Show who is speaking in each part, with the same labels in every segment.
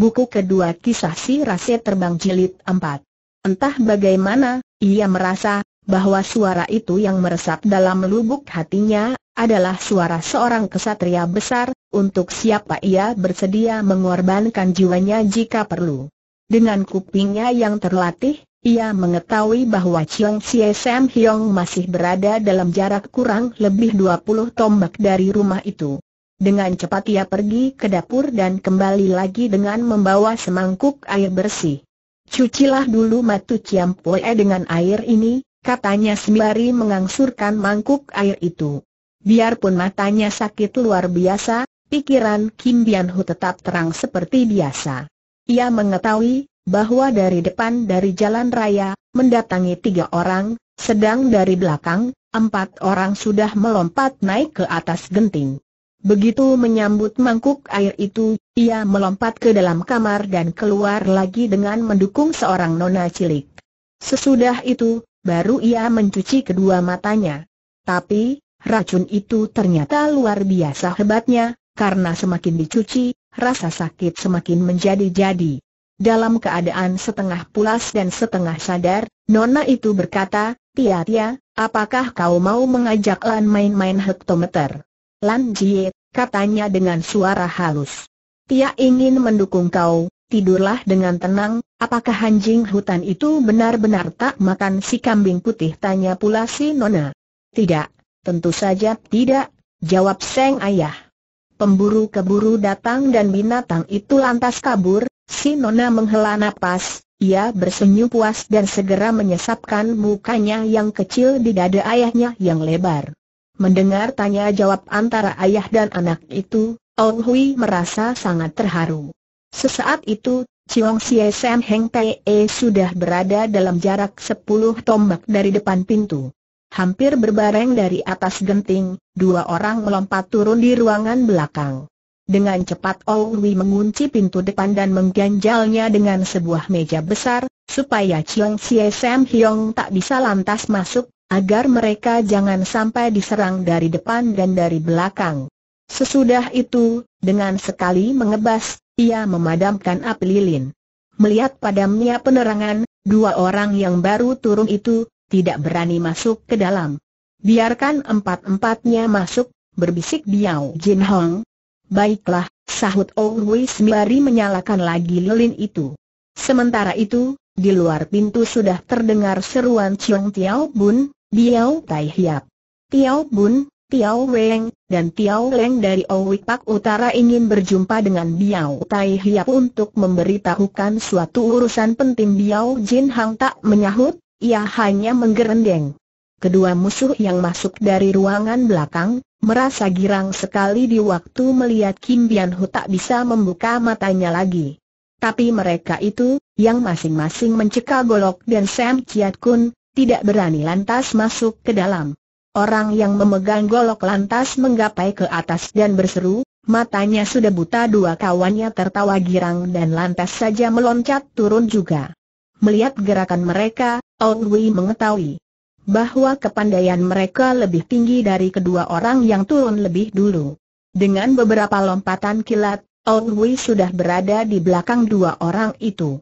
Speaker 1: buku kedua kisah si Rase Terbang Jilid 4. Entah bagaimana, ia merasa bahwa suara itu yang meresap dalam lubuk hatinya adalah suara seorang kesatria besar, untuk siapa ia bersedia mengorbankan jiwanya jika perlu. Dengan kupingnya yang terlatih, ia mengetahui bahwa Chiong Xie Sam Hiong masih berada dalam jarak kurang lebih 20 tombak dari rumah itu. Dengan cepat ia pergi ke dapur dan kembali lagi dengan membawa semangkuk air bersih. Cucilah dulu matu ciampoe dengan air ini, katanya sembari mengangsurkan mangkuk air itu. Biarpun matanya sakit luar biasa, pikiran Kim Bian tetap terang seperti biasa. Ia mengetahui bahwa dari depan dari jalan raya, mendatangi tiga orang, sedang dari belakang, empat orang sudah melompat naik ke atas genting. Begitu menyambut mangkuk air itu, ia melompat ke dalam kamar dan keluar lagi dengan mendukung seorang nona cilik. Sesudah itu, baru ia mencuci kedua matanya. Tapi, racun itu ternyata luar biasa hebatnya, karena semakin dicuci, rasa sakit semakin menjadi-jadi. Dalam keadaan setengah pulas dan setengah sadar, Nona itu berkata, Tia Tia, apakah kau mau mengajak Lan main-main hektometer? Lan Jie, katanya dengan suara halus. Tia ingin mendukung kau, tidurlah dengan tenang, apakah anjing hutan itu benar-benar tak makan si kambing putih? Tanya pula si Nona. Tidak, tentu saja tidak, jawab Seng Ayah. Pemburu keburu datang dan binatang itu lantas kabur, si Nona menghela napas, ia bersenyum puas dan segera menyesapkan mukanya yang kecil di dada ayahnya yang lebar. Mendengar tanya jawab antara ayah dan anak itu, Ong Hui merasa sangat terharu. Sesaat itu, Chiong Xie Sam Heng Pei e sudah berada dalam jarak 10 tombak dari depan pintu. Hampir berbareng dari atas genting, dua orang melompat turun di ruangan belakang. Dengan cepat Ong Hui mengunci pintu depan dan mengganjalnya dengan sebuah meja besar, supaya Chiong Xie Sam Hiong tak bisa lantas masuk, agar mereka jangan sampai diserang dari depan dan dari belakang. Sesudah itu, dengan sekali mengebas, ia memadamkan api lilin. Melihat padamnya penerangan, dua orang yang baru turun itu, tidak berani masuk ke dalam. Biarkan empat-empatnya masuk, berbisik Biao Jin Hong. Baiklah, sahut Wei sembari menyalakan lagi lilin itu. Sementara itu, di luar pintu sudah terdengar seruan Chiong Tiao Bun, Biao Tai Hiap, Tiao Bun, Tiao Weng, dan Tiao Leng dari Owi Pak Utara ingin berjumpa dengan Biao Tai Hiap untuk memberitahukan suatu urusan penting Biao Jin Hang tak menyahut, ia hanya menggerendeng. Kedua musuh yang masuk dari ruangan belakang, merasa girang sekali di waktu melihat Kim Bian Hu tak bisa membuka matanya lagi. Tapi mereka itu, yang masing-masing mencekal Golok dan Sam Chiat Kun, tidak berani lantas masuk ke dalam. Orang yang memegang golok lantas menggapai ke atas dan berseru, matanya sudah buta dua kawannya tertawa girang dan lantas saja meloncat turun juga. Melihat gerakan mereka, Ong Wei mengetahui bahwa kepandaian mereka lebih tinggi dari kedua orang yang turun lebih dulu. Dengan beberapa lompatan kilat, Ong Wei sudah berada di belakang dua orang itu.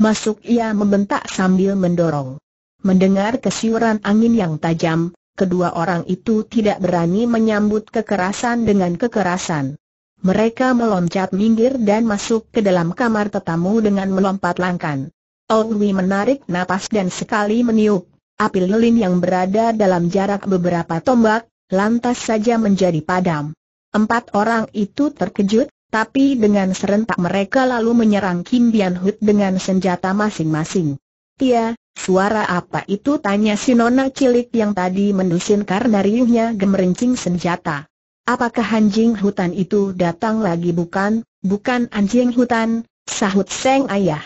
Speaker 1: Masuk ia membentak sambil mendorong. Mendengar kesiuran angin yang tajam, kedua orang itu tidak berani menyambut kekerasan dengan kekerasan. Mereka meloncat minggir dan masuk ke dalam kamar tetamu dengan melompat langkan. Owi menarik napas dan sekali meniup. Api lilin yang berada dalam jarak beberapa tombak, lantas saja menjadi padam. Empat orang itu terkejut, tapi dengan serentak mereka lalu menyerang Kim Bian Hood dengan senjata masing-masing. Tia, Suara apa itu tanya Sinona cilik yang tadi mendusin karena riuhnya gemerincing senjata. Apakah anjing hutan itu datang lagi bukan? Bukan anjing hutan, sahut Seng Ayah.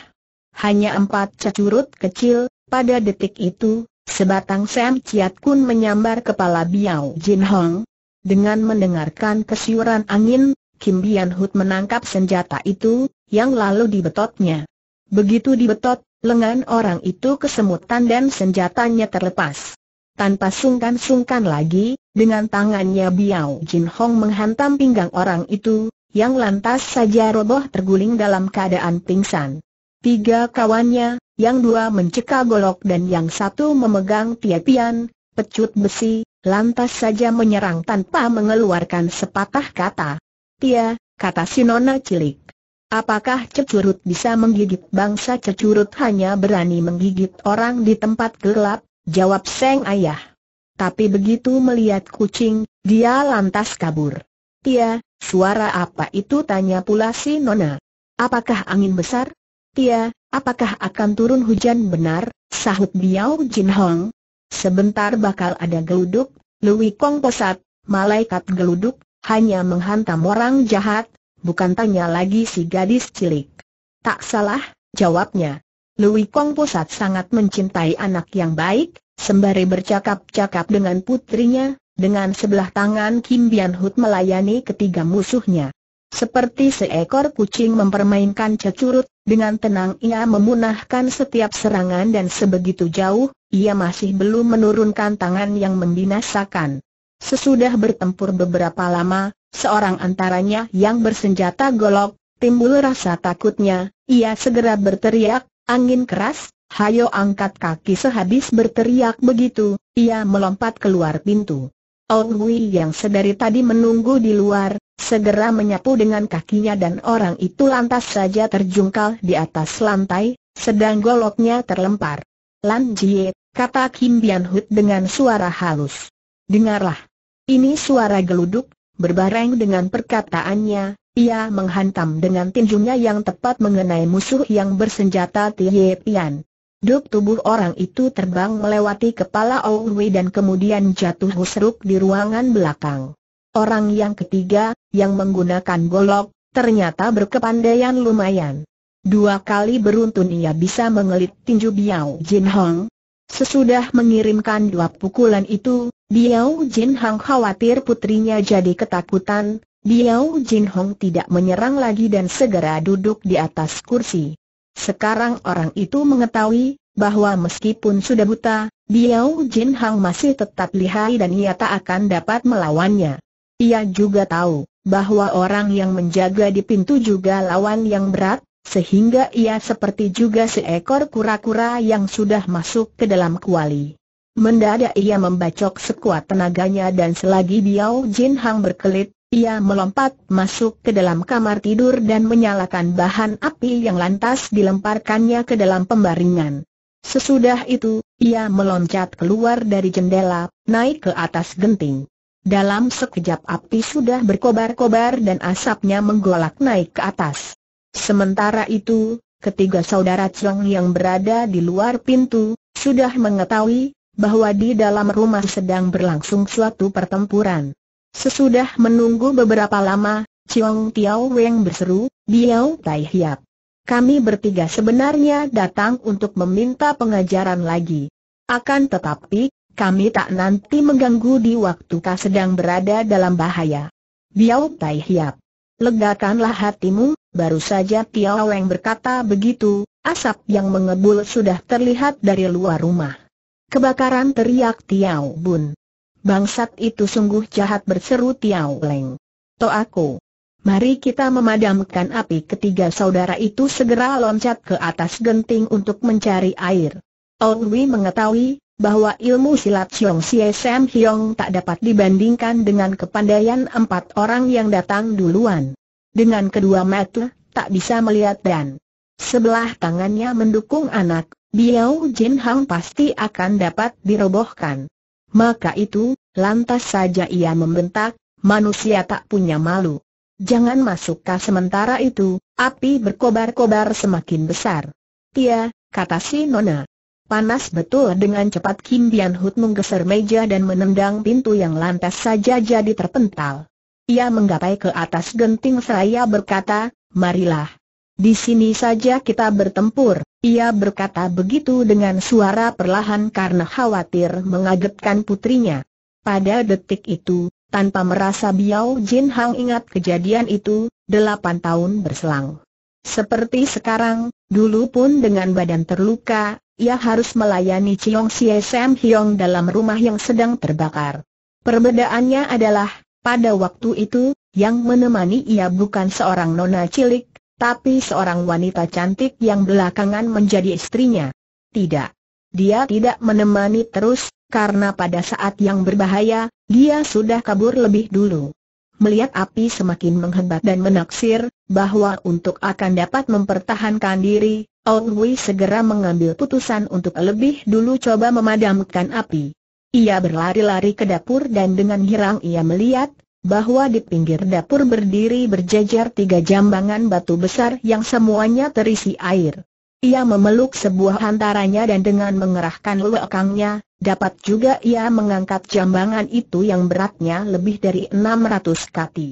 Speaker 1: Hanya empat cacurut kecil, pada detik itu, sebatang Sam Ciat Kun menyambar kepala Biao Jin Hong. Dengan mendengarkan kesiuran angin, Kim Bian Hut menangkap senjata itu, yang lalu dibetotnya. Begitu dibetot, lengan orang itu kesemutan dan senjatanya terlepas. Tanpa sungkan-sungkan lagi, dengan tangannya Biao Jin Hong menghantam pinggang orang itu, yang lantas saja roboh terguling dalam keadaan pingsan. Tiga kawannya, yang dua mencekal golok dan yang satu memegang tiapian, pecut besi, lantas saja menyerang tanpa mengeluarkan sepatah kata. Tia, kata si cilik. Apakah cecurut bisa menggigit bangsa cecurut hanya berani menggigit orang di tempat gelap? Jawab Seng Ayah. Tapi begitu melihat kucing, dia lantas kabur. Tia, suara apa itu tanya pula si Nona. Apakah angin besar? Tia, apakah akan turun hujan benar? Sahut Biao Jin Hong. Sebentar bakal ada geluduk, Lui Kong Posat, malaikat geluduk, hanya menghantam orang jahat, bukan tanya lagi si gadis cilik. Tak salah, jawabnya. Lui Kong pusat sangat mencintai anak yang baik, sembari bercakap-cakap dengan putrinya, dengan sebelah tangan Kim Bian Hut melayani ketiga musuhnya. Seperti seekor kucing mempermainkan cecurut, dengan tenang ia memunahkan setiap serangan dan sebegitu jauh, ia masih belum menurunkan tangan yang membinasakan. Sesudah bertempur beberapa lama, seorang antaranya yang bersenjata golok, timbul rasa takutnya, ia segera berteriak, angin keras, hayo angkat kaki sehabis berteriak begitu, ia melompat keluar pintu. Ong Hui yang sedari tadi menunggu di luar, segera menyapu dengan kakinya dan orang itu lantas saja terjungkal di atas lantai, sedang goloknya terlempar. Lan Jie, kata Kim Bian Hut dengan suara halus. Dengarlah. Ini suara geluduk, berbareng dengan perkataannya, ia menghantam dengan tinjunya yang tepat mengenai musuh yang bersenjata Tie Pian. Duk tubuh orang itu terbang melewati kepala Owe dan kemudian jatuh husruk di ruangan belakang. Orang yang ketiga, yang menggunakan golok, ternyata berkepandaian lumayan. Dua kali beruntun ia bisa mengelit tinju Biao Jin Hong. Sesudah mengirimkan dua pukulan itu, Biao Jin Hang khawatir putrinya jadi ketakutan, Biao Jin Hong tidak menyerang lagi dan segera duduk di atas kursi. Sekarang orang itu mengetahui bahwa meskipun sudah buta, Biao Jin Hang masih tetap lihai dan ia tak akan dapat melawannya. Ia juga tahu bahwa orang yang menjaga di pintu juga lawan yang berat, sehingga ia seperti juga seekor kura-kura yang sudah masuk ke dalam kuali. Mendadak ia membacok sekuat tenaganya dan selagi Biao Jin Hang berkelit, ia melompat masuk ke dalam kamar tidur dan menyalakan bahan api yang lantas dilemparkannya ke dalam pembaringan. Sesudah itu, ia meloncat keluar dari jendela, naik ke atas genting. Dalam sekejap api sudah berkobar-kobar dan asapnya menggolak naik ke atas. Sementara itu, ketiga saudara Chong yang berada di luar pintu, sudah mengetahui bahwa di dalam rumah sedang berlangsung suatu pertempuran. Sesudah menunggu beberapa lama, Chiong Tiao Weng berseru, Biao Tai Hiap. Kami bertiga sebenarnya datang untuk meminta pengajaran lagi. Akan tetapi, kami tak nanti mengganggu di waktu kau sedang berada dalam bahaya. Biao Tai Hiap. Legakanlah hatimu, baru saja Tiao Weng berkata begitu, asap yang mengebul sudah terlihat dari luar rumah. Kebakaran teriak Tiao Bun. Bangsat itu sungguh jahat berseru Tiao Leng. To aku. Mari kita memadamkan api ketiga saudara itu segera loncat ke atas genting untuk mencari air. Wei mengetahui bahwa ilmu silat Xiong Xie Sam Hiong tak dapat dibandingkan dengan kepandaian empat orang yang datang duluan. Dengan kedua mata, tak bisa melihat dan sebelah tangannya mendukung anak, Biao Jin Hang pasti akan dapat dirobohkan. Maka itu, lantas saja ia membentak, manusia tak punya malu. Jangan masukkah sementara itu, api berkobar-kobar semakin besar. Tia, kata si Nona. Panas betul dengan cepat Kim Dian Hut menggeser meja dan menendang pintu yang lantas saja jadi terpental. Ia menggapai ke atas genting seraya berkata, marilah. Di sini saja kita bertempur, ia berkata begitu dengan suara perlahan karena khawatir mengagetkan putrinya. Pada detik itu, tanpa merasa Biao Jin Hang ingat kejadian itu, delapan tahun berselang. Seperti sekarang, dulu pun dengan badan terluka, ia harus melayani Chiong Sie Sam Hiong dalam rumah yang sedang terbakar. Perbedaannya adalah, pada waktu itu, yang menemani ia bukan seorang nona cilik, tapi seorang wanita cantik yang belakangan menjadi istrinya. Tidak. Dia tidak menemani terus, karena pada saat yang berbahaya, dia sudah kabur lebih dulu. Melihat api semakin menghebat dan menaksir, bahwa untuk akan dapat mempertahankan diri, Ong Wei segera mengambil putusan untuk lebih dulu coba memadamkan api. Ia berlari-lari ke dapur dan dengan girang ia melihat, bahwa di pinggir dapur berdiri berjejer tiga jambangan batu besar yang semuanya terisi air. Ia memeluk sebuah hantaranya dan dengan mengerahkan lekangnya, dapat juga ia mengangkat jambangan itu yang beratnya lebih dari 600 kati.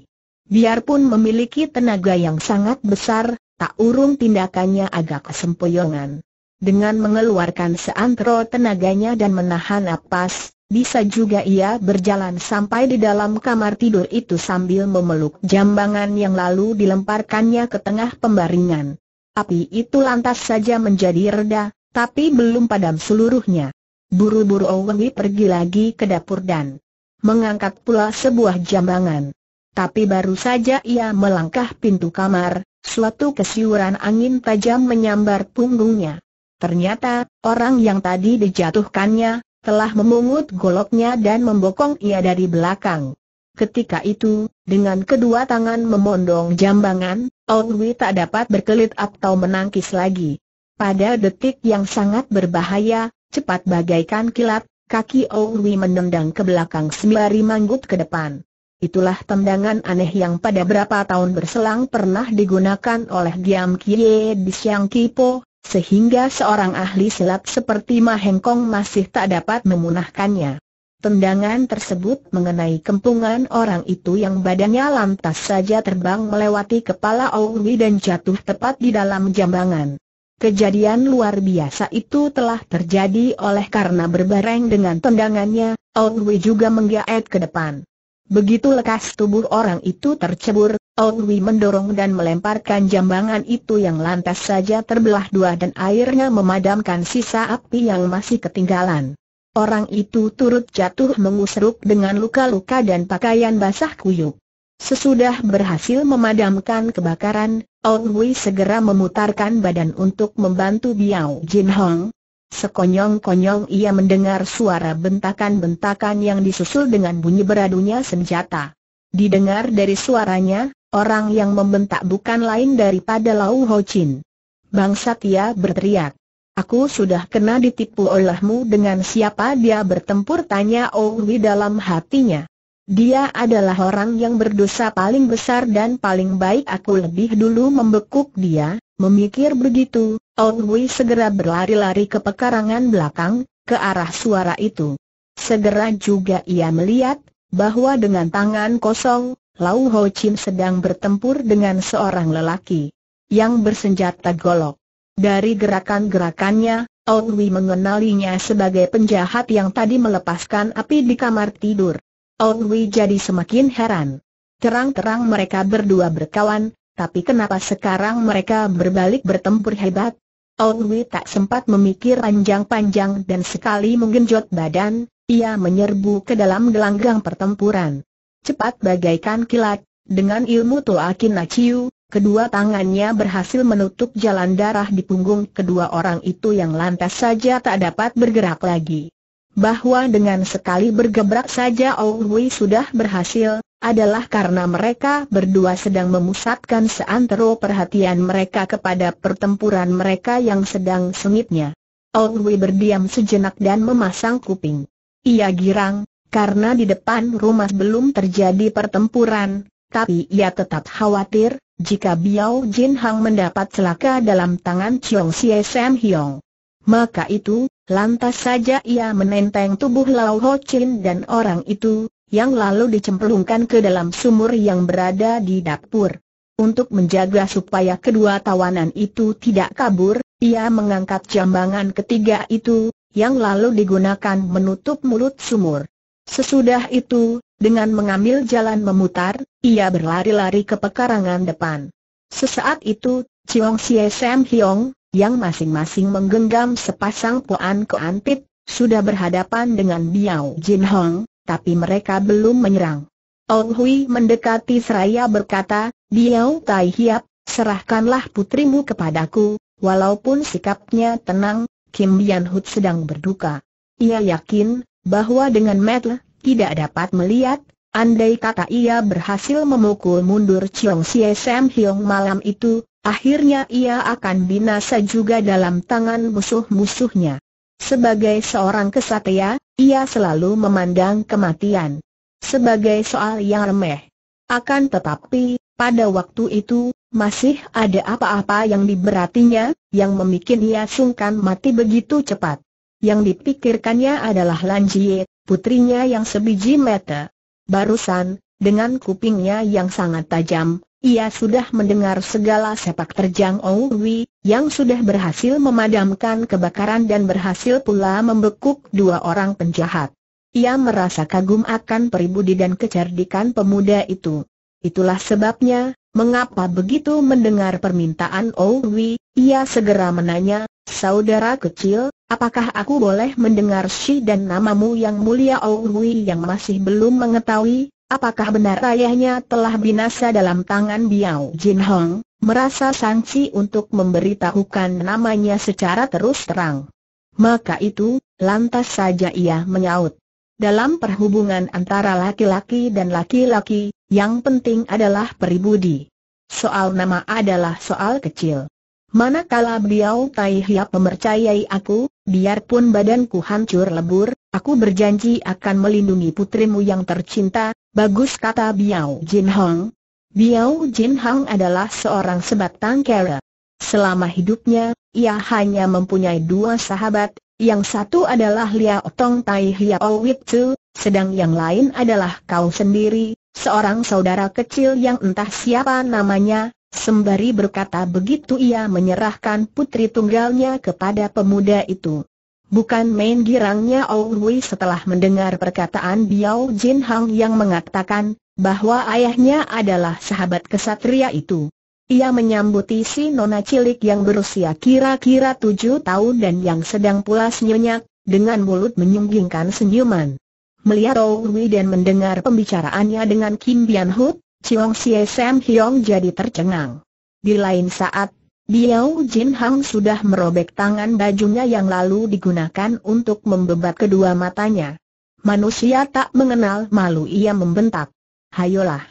Speaker 1: Biarpun memiliki tenaga yang sangat besar, tak urung tindakannya agak kesempoyongan. Dengan mengeluarkan seantero tenaganya dan menahan napas, bisa juga ia berjalan sampai di dalam kamar tidur itu sambil memeluk jambangan yang lalu dilemparkannya ke tengah pembaringan. Api itu lantas saja menjadi reda, tapi belum padam seluruhnya. Buru-buru Owengi pergi lagi ke dapur dan mengangkat pula sebuah jambangan. Tapi baru saja ia melangkah pintu kamar, suatu kesiuran angin tajam menyambar punggungnya. Ternyata, orang yang tadi dijatuhkannya, telah memungut goloknya dan membokong ia dari belakang. Ketika itu, dengan kedua tangan memondong jambangan, Ongwi tak dapat berkelit atau menangkis lagi. Pada detik yang sangat berbahaya, cepat bagaikan kilat, kaki Ongwi menendang ke belakang sembari manggut ke depan. Itulah tendangan aneh yang pada berapa tahun berselang pernah digunakan oleh Giam Kie di Siang Kipo, sehingga seorang ahli silat seperti Mahengkong masih tak dapat memunahkannya. Tendangan tersebut mengenai kempungan orang itu yang badannya lantas saja terbang melewati kepala Owi dan jatuh tepat di dalam jambangan. Kejadian luar biasa itu telah terjadi oleh karena berbareng dengan tendangannya, Owi juga menggaet ke depan. Begitu lekas tubuh orang itu tercebur, Owi mendorong dan melemparkan jambangan itu yang lantas saja terbelah dua dan airnya memadamkan sisa api yang masih ketinggalan. Orang itu turut jatuh mengusruk dengan luka-luka dan pakaian basah kuyuk. Sesudah berhasil memadamkan kebakaran, Ong Wei segera memutarkan badan untuk membantu Biao Jin Hong, Sekonyong-konyong ia mendengar suara bentakan-bentakan yang disusul dengan bunyi beradunya senjata. Didengar dari suaranya, orang yang membentak bukan lain daripada Lau Ho Chin. Bangsat ia berteriak. Aku sudah kena ditipu olehmu dengan siapa dia bertempur tanya Owi dalam hatinya. Dia adalah orang yang berdosa paling besar dan paling baik aku lebih dulu membekuk dia, Memikir begitu, Ong Hui segera berlari-lari ke pekarangan belakang, ke arah suara itu. Segera juga ia melihat, bahwa dengan tangan kosong, Lau Ho Chin sedang bertempur dengan seorang lelaki yang bersenjata golok. Dari gerakan-gerakannya, Ong Hui mengenalinya sebagai penjahat yang tadi melepaskan api di kamar tidur. Ong Hui jadi semakin heran. Terang-terang mereka berdua berkawan, tapi kenapa sekarang mereka berbalik bertempur hebat? Owi tak sempat memikir panjang-panjang dan sekali menggenjot badan, ia menyerbu ke dalam gelanggang pertempuran. Cepat bagaikan kilat, dengan ilmu Toakin Naciu, kedua tangannya berhasil menutup jalan darah di punggung kedua orang itu yang lantas saja tak dapat bergerak lagi bahwa dengan sekali bergebrak saja Wei sudah berhasil, adalah karena mereka berdua sedang memusatkan seantero perhatian mereka kepada pertempuran mereka yang sedang sengitnya. Wei berdiam sejenak dan memasang kuping. Ia girang, karena di depan rumah belum terjadi pertempuran, tapi ia tetap khawatir, jika Biao Jin Hang mendapat celaka dalam tangan Chiong Sie Sam Hiong. Maka itu, Lantas saja ia menenteng tubuh Lau Ho Chin dan orang itu, yang lalu dicemplungkan ke dalam sumur yang berada di dapur. Untuk menjaga supaya kedua tawanan itu tidak kabur, ia mengangkat jambangan ketiga itu, yang lalu digunakan menutup mulut sumur. Sesudah itu, dengan mengambil jalan memutar, ia berlari-lari ke pekarangan depan. Sesaat itu, Chiong Xie Sam Hiong, yang masing-masing menggenggam sepasang poan keantit, sudah berhadapan dengan Biao Jin Hong, tapi mereka belum menyerang. Ong Hui mendekati seraya berkata, Biao Tai Hiap, serahkanlah putrimu kepadaku, walaupun sikapnya tenang, Kim Yan Hut sedang berduka. Ia yakin, bahwa dengan metle, tidak dapat melihat, andai kata ia berhasil memukul mundur Chiong Si Sam Hiong malam itu, akhirnya ia akan binasa juga dalam tangan musuh-musuhnya. Sebagai seorang kesatria, ia selalu memandang kematian sebagai soal yang remeh. Akan tetapi, pada waktu itu, masih ada apa-apa yang diberatinya, yang memikin ia sungkan mati begitu cepat. Yang dipikirkannya adalah Lanjie, putrinya yang sebiji mata. Barusan, dengan kupingnya yang sangat tajam, ia sudah mendengar segala sepak terjang Owi, yang sudah berhasil memadamkan kebakaran dan berhasil pula membekuk dua orang penjahat. Ia merasa kagum akan peribudi dan kecerdikan pemuda itu. Itulah sebabnya, mengapa begitu mendengar permintaan Owi, ia segera menanya, Saudara kecil, apakah aku boleh mendengar si dan namamu yang mulia Owi yang masih belum mengetahui? Apakah benar ayahnya telah binasa dalam tangan Biao Jin Hong, merasa sangsi untuk memberitahukan namanya secara terus terang. Maka itu, lantas saja ia menyaut. Dalam perhubungan antara laki-laki dan laki-laki, yang penting adalah peribudi. Soal nama adalah soal kecil. Manakala Biao Tai Hiap mempercayai aku, biarpun badanku hancur lebur, aku berjanji akan melindungi putrimu yang tercinta, Bagus kata Biao Jin Hong. Biao Jin Hong adalah seorang sebatang kera. Selama hidupnya, ia hanya mempunyai dua sahabat, yang satu adalah Liao Tong Tai Liao Witzu, sedang yang lain adalah kau sendiri, seorang saudara kecil yang entah siapa namanya, sembari berkata begitu ia menyerahkan putri tunggalnya kepada pemuda itu. Bukan main girangnya Owi setelah mendengar perkataan Biao Jin Hang yang mengatakan bahwa ayahnya adalah sahabat kesatria itu. Ia menyambut si nona cilik yang berusia kira-kira tujuh tahun dan yang sedang pulas nyenyak, dengan mulut menyunggingkan senyuman. Melihat Owi dan mendengar pembicaraannya dengan Kim Bian Hut, Chiong Sie Sam Hyong jadi tercengang. Di lain saat, Biao Jin Hang sudah merobek tangan bajunya yang lalu digunakan untuk membebat kedua matanya. Manusia tak mengenal malu ia membentak. Hayolah.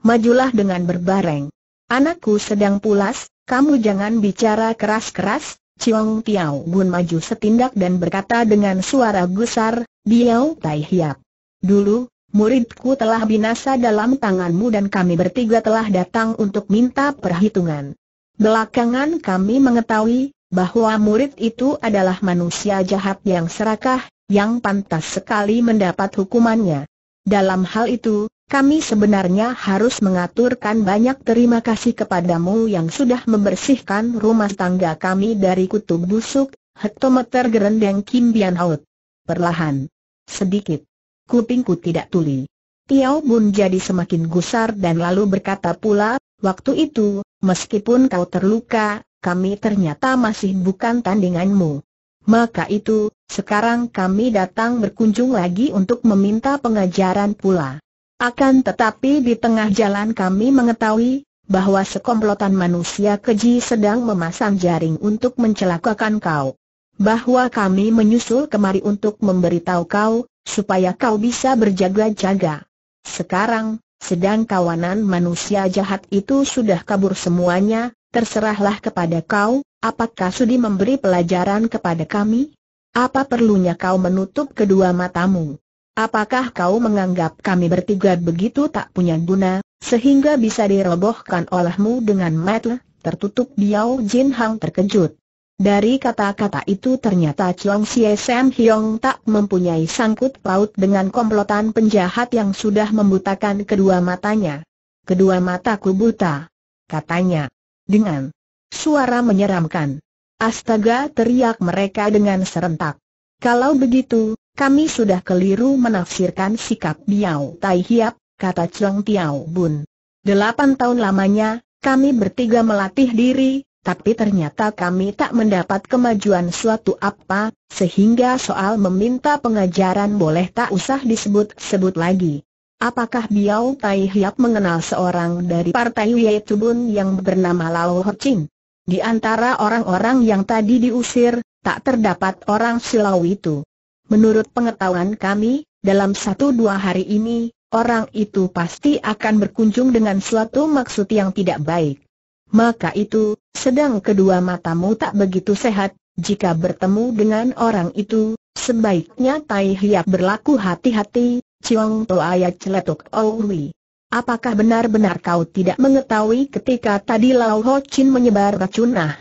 Speaker 1: Majulah dengan berbareng. Anakku sedang pulas, kamu jangan bicara keras-keras, Ciong Tiao Gun maju setindak dan berkata dengan suara gusar, Biao Tai Hiap. Dulu, muridku telah binasa dalam tanganmu dan kami bertiga telah datang untuk minta perhitungan. Belakangan kami mengetahui bahwa murid itu adalah manusia jahat yang serakah, yang pantas sekali mendapat hukumannya. Dalam hal itu, kami sebenarnya harus mengaturkan banyak terima kasih kepadamu yang sudah membersihkan rumah tangga kami dari kutub busuk, hektometer gerendeng Kim Bian Haut. Perlahan. Sedikit. Kupingku tidak tuli. Tiao Bun jadi semakin gusar dan lalu berkata pula, Waktu itu, meskipun kau terluka, kami ternyata masih bukan tandinganmu. Maka itu, sekarang kami datang berkunjung lagi untuk meminta pengajaran pula. Akan tetapi di tengah jalan kami mengetahui, bahwa sekomplotan manusia keji sedang memasang jaring untuk mencelakakan kau. Bahwa kami menyusul kemari untuk memberitahu kau, supaya kau bisa berjaga-jaga. Sekarang, sedang kawanan manusia jahat itu sudah kabur semuanya, terserahlah kepada kau, apakah sudi memberi pelajaran kepada kami? Apa perlunya kau menutup kedua matamu? Apakah kau menganggap kami bertiga begitu tak punya guna, sehingga bisa dirobohkan olehmu dengan metel, Tertutup Biao Jin Hang terkejut. Dari kata-kata itu ternyata Chong Xie Sam Hyong tak mempunyai sangkut paut dengan komplotan penjahat yang sudah membutakan kedua matanya. Kedua mataku buta, katanya, dengan suara menyeramkan. Astaga teriak mereka dengan serentak. Kalau begitu, kami sudah keliru menafsirkan sikap Biao Tai Hiap, kata Chong Tiao Bun. Delapan tahun lamanya, kami bertiga melatih diri, tapi ternyata kami tak mendapat kemajuan suatu apa, sehingga soal meminta pengajaran boleh tak usah disebut-sebut lagi. Apakah Biao Tai Hiap mengenal seorang dari partai Yue Tubun yang bernama Lao Ho Chin? Di antara orang-orang yang tadi diusir, tak terdapat orang silau itu. Menurut pengetahuan kami, dalam satu dua hari ini, orang itu pasti akan berkunjung dengan suatu maksud yang tidak baik. Maka itu, sedang kedua matamu tak begitu sehat, jika bertemu dengan orang itu, sebaiknya Tai Hiap berlaku hati-hati, Ciong Toaya celetuk Owi. Oh Apakah benar-benar kau tidak mengetahui ketika tadi Lau Ho Chin menyebar racunah?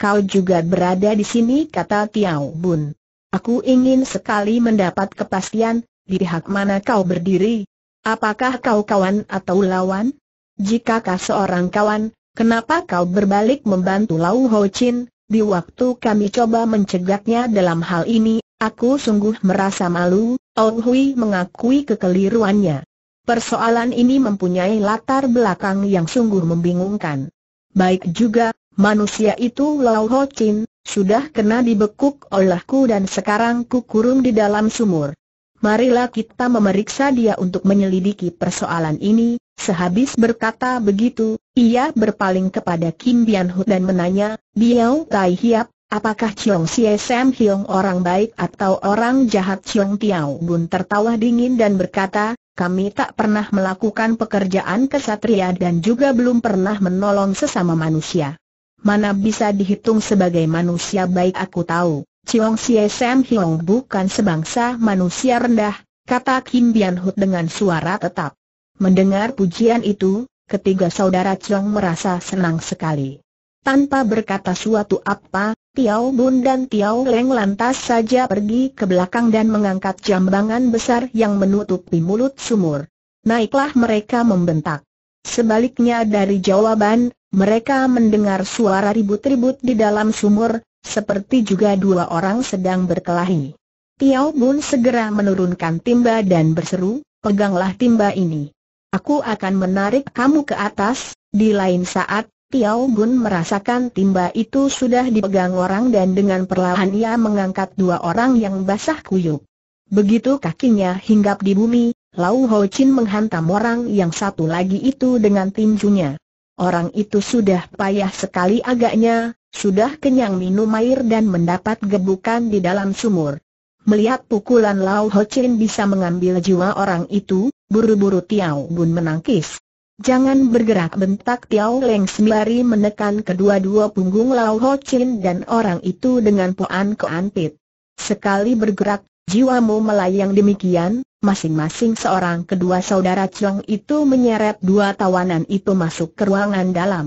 Speaker 1: Kau juga berada di sini kata Tiao Bun. Aku ingin sekali mendapat kepastian, di pihak mana kau berdiri? Apakah kau kawan atau lawan? Jika kau seorang kawan, Kenapa kau berbalik membantu Lau Ho Chin? Di waktu kami coba mencegahnya dalam hal ini, aku sungguh merasa malu, Oh Hui mengakui kekeliruannya. Persoalan ini mempunyai latar belakang yang sungguh membingungkan. Baik juga, manusia itu Lau Ho Chin, sudah kena dibekuk olehku dan sekarang ku kurung di dalam sumur. Marilah kita memeriksa dia untuk menyelidiki persoalan ini, Sehabis berkata begitu, ia berpaling kepada Kim Bian Hu dan menanya, Biao Tai Hiap, apakah Chiong si Sam Hiong orang baik atau orang jahat Chiong Tiao Bun tertawa dingin dan berkata, kami tak pernah melakukan pekerjaan kesatria dan juga belum pernah menolong sesama manusia. Mana bisa dihitung sebagai manusia baik aku tahu, Chiong si Sam Hiong bukan sebangsa manusia rendah, kata Kim Bian Hu dengan suara tetap. Mendengar pujian itu, ketiga saudara Chong merasa senang sekali. Tanpa berkata suatu apa, Tiao Bun dan Tiao Leng lantas saja pergi ke belakang dan mengangkat jambangan besar yang menutupi mulut sumur. Naiklah mereka membentak. Sebaliknya dari jawaban, mereka mendengar suara ribut-ribut di dalam sumur, seperti juga dua orang sedang berkelahi. Tiao Bun segera menurunkan timba dan berseru, peganglah timba ini. Aku akan menarik kamu ke atas, di lain saat, Tiao Gun merasakan timba itu sudah dipegang orang dan dengan perlahan ia mengangkat dua orang yang basah kuyup. Begitu kakinya hinggap di bumi, Lau Ho Chin menghantam orang yang satu lagi itu dengan tinjunya. Orang itu sudah payah sekali agaknya, sudah kenyang minum air dan mendapat gebukan di dalam sumur. Melihat pukulan Lau Ho Chin bisa mengambil jiwa orang itu, buru-buru Tiao Bun menangkis. Jangan bergerak bentak Tiao Leng sembari menekan kedua-dua punggung Lau Ho Chin dan orang itu dengan poan keantit. Sekali bergerak, jiwamu melayang demikian, masing-masing seorang kedua saudara Chong itu menyeret dua tawanan itu masuk ke ruangan dalam.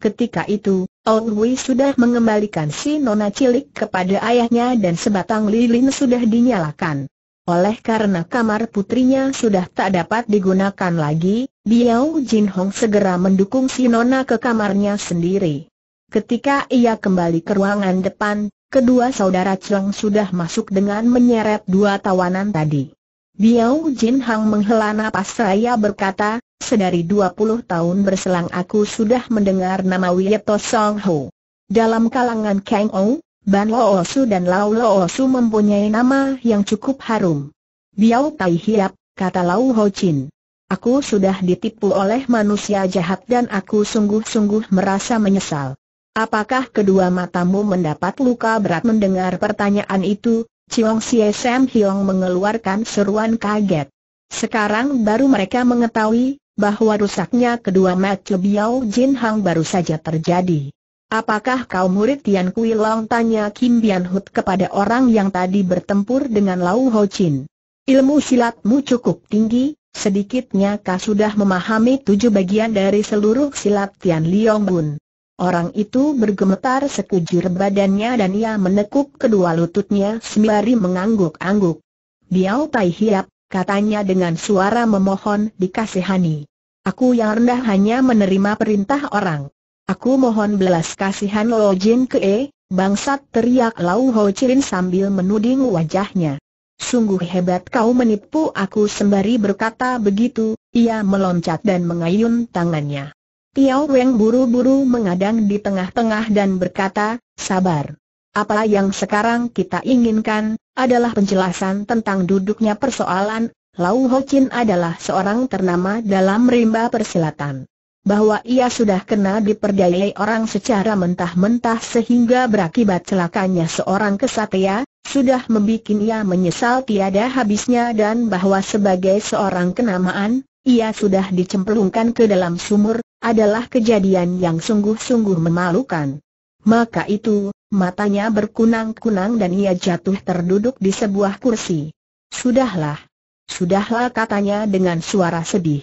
Speaker 1: Ketika itu, Wei sudah mengembalikan si nona cilik kepada ayahnya dan sebatang lilin sudah dinyalakan. Oleh karena kamar putrinya sudah tak dapat digunakan lagi, Biao Jin Hong segera mendukung si nona ke kamarnya sendiri. Ketika ia kembali ke ruangan depan, kedua saudara Chuang sudah masuk dengan menyeret dua tawanan tadi. Biao Jin Hang menghela nafas saya berkata, sedari 20 tahun berselang aku sudah mendengar nama Wieto Song Ho. Dalam kalangan Kang Ou, Ban Lo oh Su dan Lau Lo oh Su mempunyai nama yang cukup harum. Biao Tai Hiap, kata Lau Ho Chin. Aku sudah ditipu oleh manusia jahat dan aku sungguh-sungguh merasa menyesal. Apakah kedua matamu mendapat luka berat mendengar pertanyaan itu? Chiong Sie Sam Hiong mengeluarkan seruan kaget. Sekarang baru mereka mengetahui bahwa rusaknya kedua mata Biao Jin Hang baru saja terjadi. Apakah kau murid Tian Kui Long? Tanya Kim Bian Hut kepada orang yang tadi bertempur dengan Lau Ho Chin. Ilmu silatmu cukup tinggi, sedikitnya kau sudah memahami tujuh bagian dari seluruh silat Tian Liong Bun. Orang itu bergemetar sekujur badannya dan ia menekuk kedua lututnya sembari mengangguk-angguk. Biao Tai Hiap, katanya dengan suara memohon dikasihani. Aku yang rendah hanya menerima perintah orang. Aku mohon belas kasihan Lo Jin Kee, bangsat teriak Lau Ho Chirin sambil menuding wajahnya. Sungguh hebat kau menipu aku sembari berkata begitu, ia meloncat dan mengayun tangannya. Tiao Weng buru-buru mengadang di tengah-tengah dan berkata, sabar. Apa yang sekarang kita inginkan, adalah penjelasan tentang duduknya persoalan, Lau Ho Chin adalah seorang ternama dalam rimba persilatan. Bahwa ia sudah kena diperdayai orang secara mentah-mentah sehingga berakibat celakanya seorang kesatria, sudah membuat ia menyesal tiada habisnya dan bahwa sebagai seorang kenamaan, ia sudah dicemplungkan ke dalam sumur, adalah kejadian yang sungguh-sungguh memalukan. Maka itu, matanya berkunang-kunang dan ia jatuh terduduk di sebuah kursi. Sudahlah. Sudahlah katanya dengan suara sedih.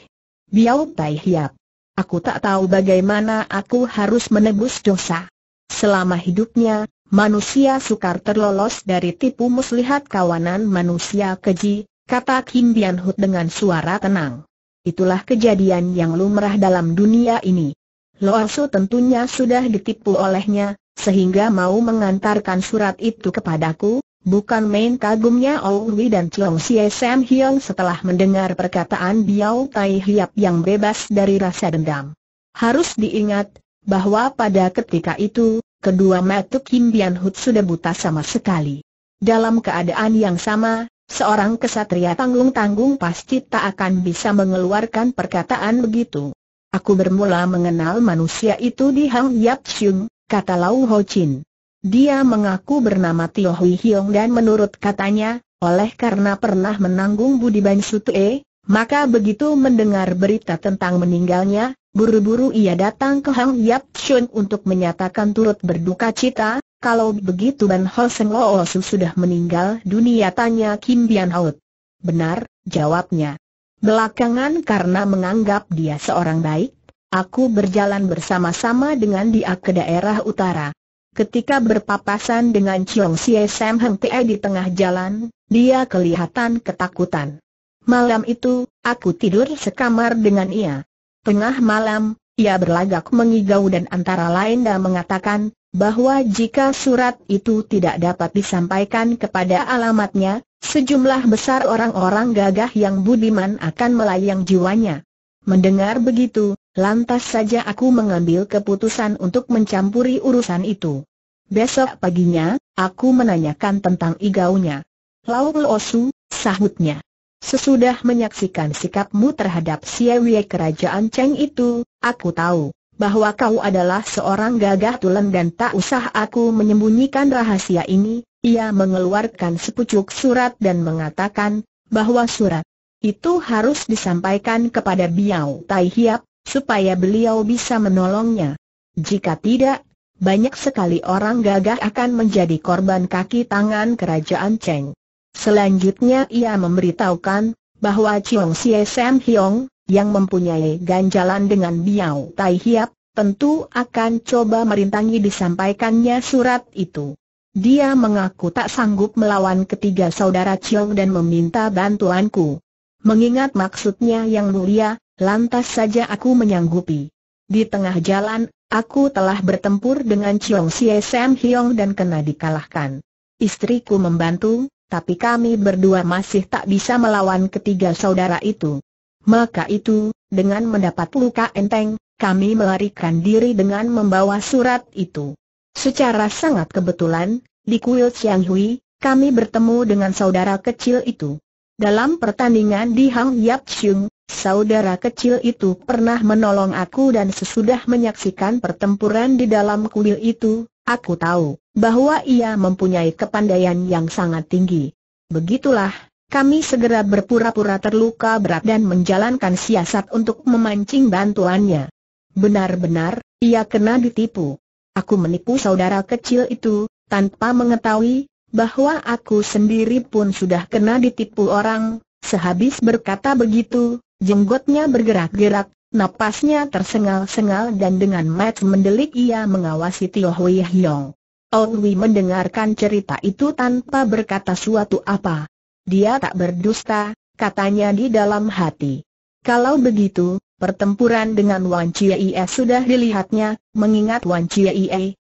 Speaker 1: Biau Tai Hiap. Aku tak tahu bagaimana aku harus menebus dosa. Selama hidupnya, manusia sukar terlolos dari tipu muslihat kawanan manusia keji, kata Kim Bian Hut dengan suara tenang. Itulah kejadian yang lumrah dalam dunia ini. Loaso tentunya sudah ditipu olehnya, sehingga mau mengantarkan surat itu kepadaku, bukan main kagumnya Owi dan Chong Xie Sam Hiong setelah mendengar perkataan Biao Tai Hiap yang bebas dari rasa dendam. Harus diingat, bahwa pada ketika itu, kedua mata Kim Bian sudah buta sama sekali. Dalam keadaan yang sama, Seorang kesatria tanggung-tanggung pasti tak akan bisa mengeluarkan perkataan begitu. Aku bermula mengenal manusia itu di Hang Yap Xiong, kata Lau Ho Chin. Dia mengaku bernama Tio Hui Hiong dan menurut katanya, oleh karena pernah menanggung Budi Ban Sutue, maka begitu mendengar berita tentang meninggalnya, buru-buru ia datang ke Hang Yap Xiong untuk menyatakan turut berduka cita, kalau begitu Ban Ho Seng Lo Su sudah meninggal dunia tanya Kim Bian ho Benar, jawabnya. Belakangan karena menganggap dia seorang baik, aku berjalan bersama-sama dengan dia ke daerah utara. Ketika berpapasan dengan Chiong si Sam Heng Te di tengah jalan, dia kelihatan ketakutan. Malam itu, aku tidur sekamar dengan ia. Tengah malam, ia berlagak mengigau dan antara lain dia mengatakan, bahwa jika surat itu tidak dapat disampaikan kepada alamatnya, sejumlah besar orang-orang gagah yang budiman akan melayang jiwanya. Mendengar begitu, lantas saja aku mengambil keputusan untuk mencampuri urusan itu. Besok paginya, aku menanyakan tentang igaunya. Lau Osu, sahutnya. Sesudah menyaksikan sikapmu terhadap Siewie kerajaan Cheng itu, aku tahu bahwa kau adalah seorang gagah tulen dan tak usah aku menyembunyikan rahasia ini, ia mengeluarkan sepucuk surat dan mengatakan, bahwa surat itu harus disampaikan kepada Biao Tai Hiap, supaya beliau bisa menolongnya. Jika tidak, banyak sekali orang gagah akan menjadi korban kaki tangan kerajaan Cheng. Selanjutnya ia memberitahukan, bahwa Chiong Sie Sam Hiong, yang mempunyai ganjalan dengan Biao Tai Hiap, tentu akan coba merintangi disampaikannya surat itu. Dia mengaku tak sanggup melawan ketiga saudara Chiong dan meminta bantuanku. Mengingat maksudnya yang mulia, lantas saja aku menyanggupi. Di tengah jalan, aku telah bertempur dengan Chiong Sie Sam Hiong dan kena dikalahkan. Istriku membantu, tapi kami berdua masih tak bisa melawan ketiga saudara itu. Maka itu, dengan mendapat luka enteng, kami melarikan diri dengan membawa surat itu. Secara sangat kebetulan, di kuil Xianghui, Hui, kami bertemu dengan saudara kecil itu. Dalam pertandingan di Hang Yap Xiong, saudara kecil itu pernah menolong aku dan sesudah menyaksikan pertempuran di dalam kuil itu, aku tahu bahwa ia mempunyai kepandaian yang sangat tinggi. Begitulah, kami segera berpura-pura terluka berat dan menjalankan siasat untuk memancing bantuannya. Benar-benar, ia kena ditipu. Aku menipu saudara kecil itu, tanpa mengetahui, bahwa aku sendiri pun sudah kena ditipu orang. Sehabis berkata begitu, jenggotnya bergerak-gerak, napasnya tersengal-sengal dan dengan mat mendelik ia mengawasi Tio Hui Hiong. Wei mendengarkan cerita itu tanpa berkata suatu apa. Dia tak berdusta, katanya di dalam hati. Kalau begitu, pertempuran dengan Wan Chie sudah dilihatnya, mengingat Wan Chie,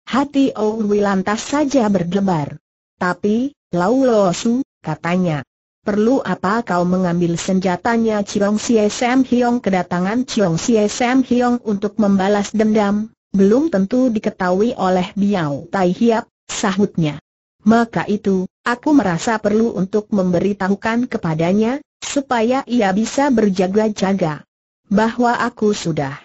Speaker 1: hati Owi lantas saja berdebar. Tapi, Lau Lo katanya. Perlu apa kau mengambil senjatanya Chiong CSM Hiong kedatangan Chiong CSM Hiong untuk membalas dendam, belum tentu diketahui oleh Biao Tai Hiap, sahutnya. Maka itu, Aku merasa perlu untuk memberitahukan kepadanya, supaya ia bisa berjaga-jaga. Bahwa aku sudah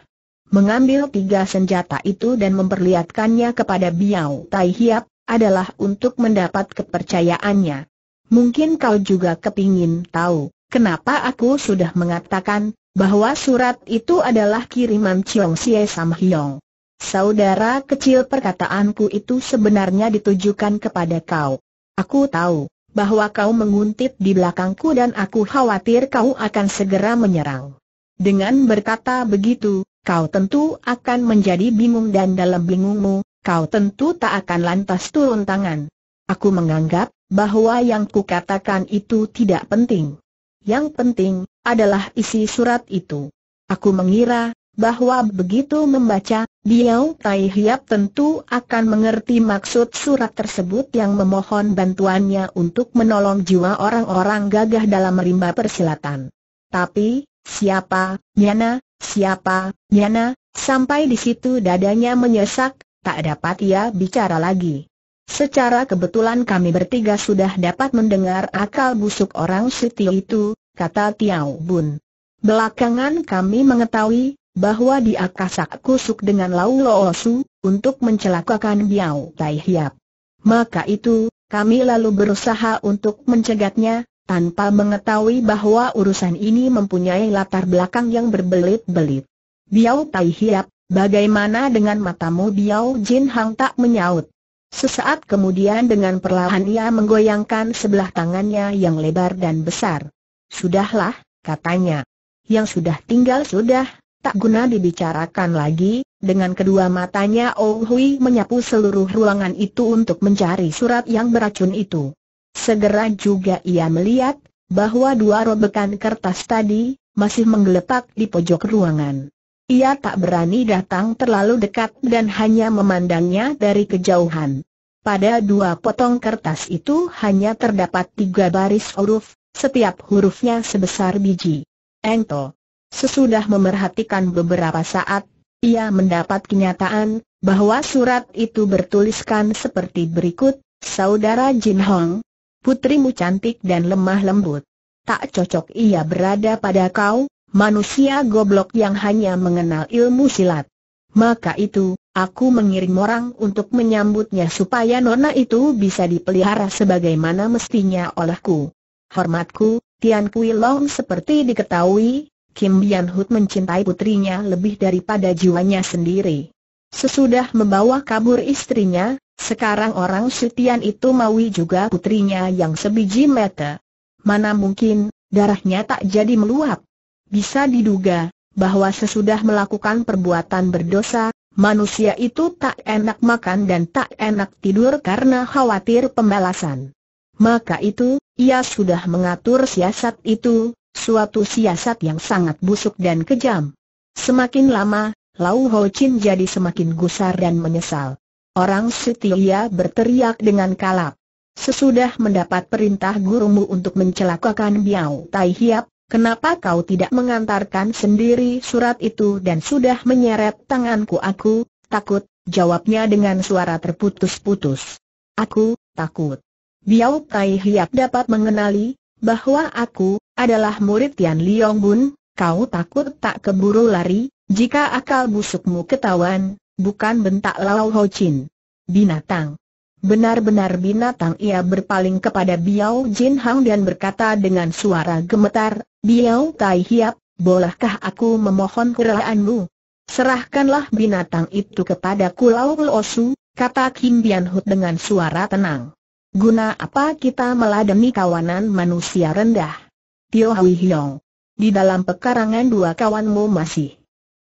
Speaker 1: mengambil tiga senjata itu dan memperlihatkannya kepada Biao Tai Hiap, adalah untuk mendapat kepercayaannya. Mungkin kau juga kepingin tahu, kenapa aku sudah mengatakan, bahwa surat itu adalah kiriman Chiong Sie Sam Hiong. Saudara kecil perkataanku itu sebenarnya ditujukan kepada kau. Aku tahu bahwa kau menguntit di belakangku dan aku khawatir kau akan segera menyerang. Dengan berkata begitu, kau tentu akan menjadi bingung dan dalam bingungmu, kau tentu tak akan lantas turun tangan. Aku menganggap bahwa yang kukatakan itu tidak penting. Yang penting adalah isi surat itu. Aku mengira bahwa begitu membaca, Biao Tai Hiap tentu akan mengerti maksud surat tersebut yang memohon bantuannya untuk menolong jiwa orang-orang gagah dalam rimba persilatan. Tapi, siapa, Nyana, siapa, Nyana, sampai di situ dadanya menyesak, tak dapat ia bicara lagi. Secara kebetulan kami bertiga sudah dapat mendengar akal busuk orang Siti itu, kata Tiao Bun. Belakangan kami mengetahui bahwa dia kasak kusuk dengan Lau Loosu, untuk mencelakakan Biao Tai Hiap. Maka itu, kami lalu berusaha untuk mencegatnya, tanpa mengetahui bahwa urusan ini mempunyai latar belakang yang berbelit-belit. Biao Tai Hiap, bagaimana dengan matamu Biao Jin Hang tak menyaut. Sesaat kemudian dengan perlahan ia menggoyangkan sebelah tangannya yang lebar dan besar. Sudahlah, katanya. Yang sudah tinggal sudah, tak guna dibicarakan lagi, dengan kedua matanya Oh Hui menyapu seluruh ruangan itu untuk mencari surat yang beracun itu. Segera juga ia melihat, bahwa dua robekan kertas tadi, masih menggeletak di pojok ruangan. Ia tak berani datang terlalu dekat dan hanya memandangnya dari kejauhan. Pada dua potong kertas itu hanya terdapat tiga baris huruf, setiap hurufnya sebesar biji. Engto. Sesudah memerhatikan beberapa saat, ia mendapat kenyataan bahwa surat itu bertuliskan seperti berikut, Saudara Jin Hong, putrimu cantik dan lemah lembut. Tak cocok ia berada pada kau, manusia goblok yang hanya mengenal ilmu silat. Maka itu, aku mengirim orang untuk menyambutnya supaya nona itu bisa dipelihara sebagaimana mestinya olehku. Hormatku, Tian Kui Long seperti diketahui, Kim Bian Hut mencintai putrinya lebih daripada jiwanya sendiri. Sesudah membawa kabur istrinya, sekarang orang Sutian itu maui juga putrinya yang sebiji mata. Mana mungkin, darahnya tak jadi meluap. Bisa diduga, bahwa sesudah melakukan perbuatan berdosa, manusia itu tak enak makan dan tak enak tidur karena khawatir pembalasan. Maka itu, ia sudah mengatur siasat itu, suatu siasat yang sangat busuk dan kejam. Semakin lama, Lau Ho Chin jadi semakin gusar dan menyesal. Orang setia berteriak dengan kalap. Sesudah mendapat perintah gurumu untuk mencelakakan Biao Tai Hiap, kenapa kau tidak mengantarkan sendiri surat itu dan sudah menyeret tanganku aku, takut, jawabnya dengan suara terputus-putus. Aku, takut. Biao Tai Hiap dapat mengenali, bahwa aku, adalah murid Tian Liong Bun, kau takut tak keburu lari, jika akal busukmu ketahuan, bukan bentak Lao Ho Chin. Binatang. Benar-benar binatang ia berpaling kepada Biao Jin Hang dan berkata dengan suara gemetar, Biao Tai Hiap, bolehkah aku memohon kerelaanmu? Serahkanlah binatang itu kepadaku Lau Osu, kata Kim Bian Hut dengan suara tenang. Guna apa kita meladeni kawanan manusia rendah? Tio Hui Hiong. Di dalam pekarangan dua kawanmu masih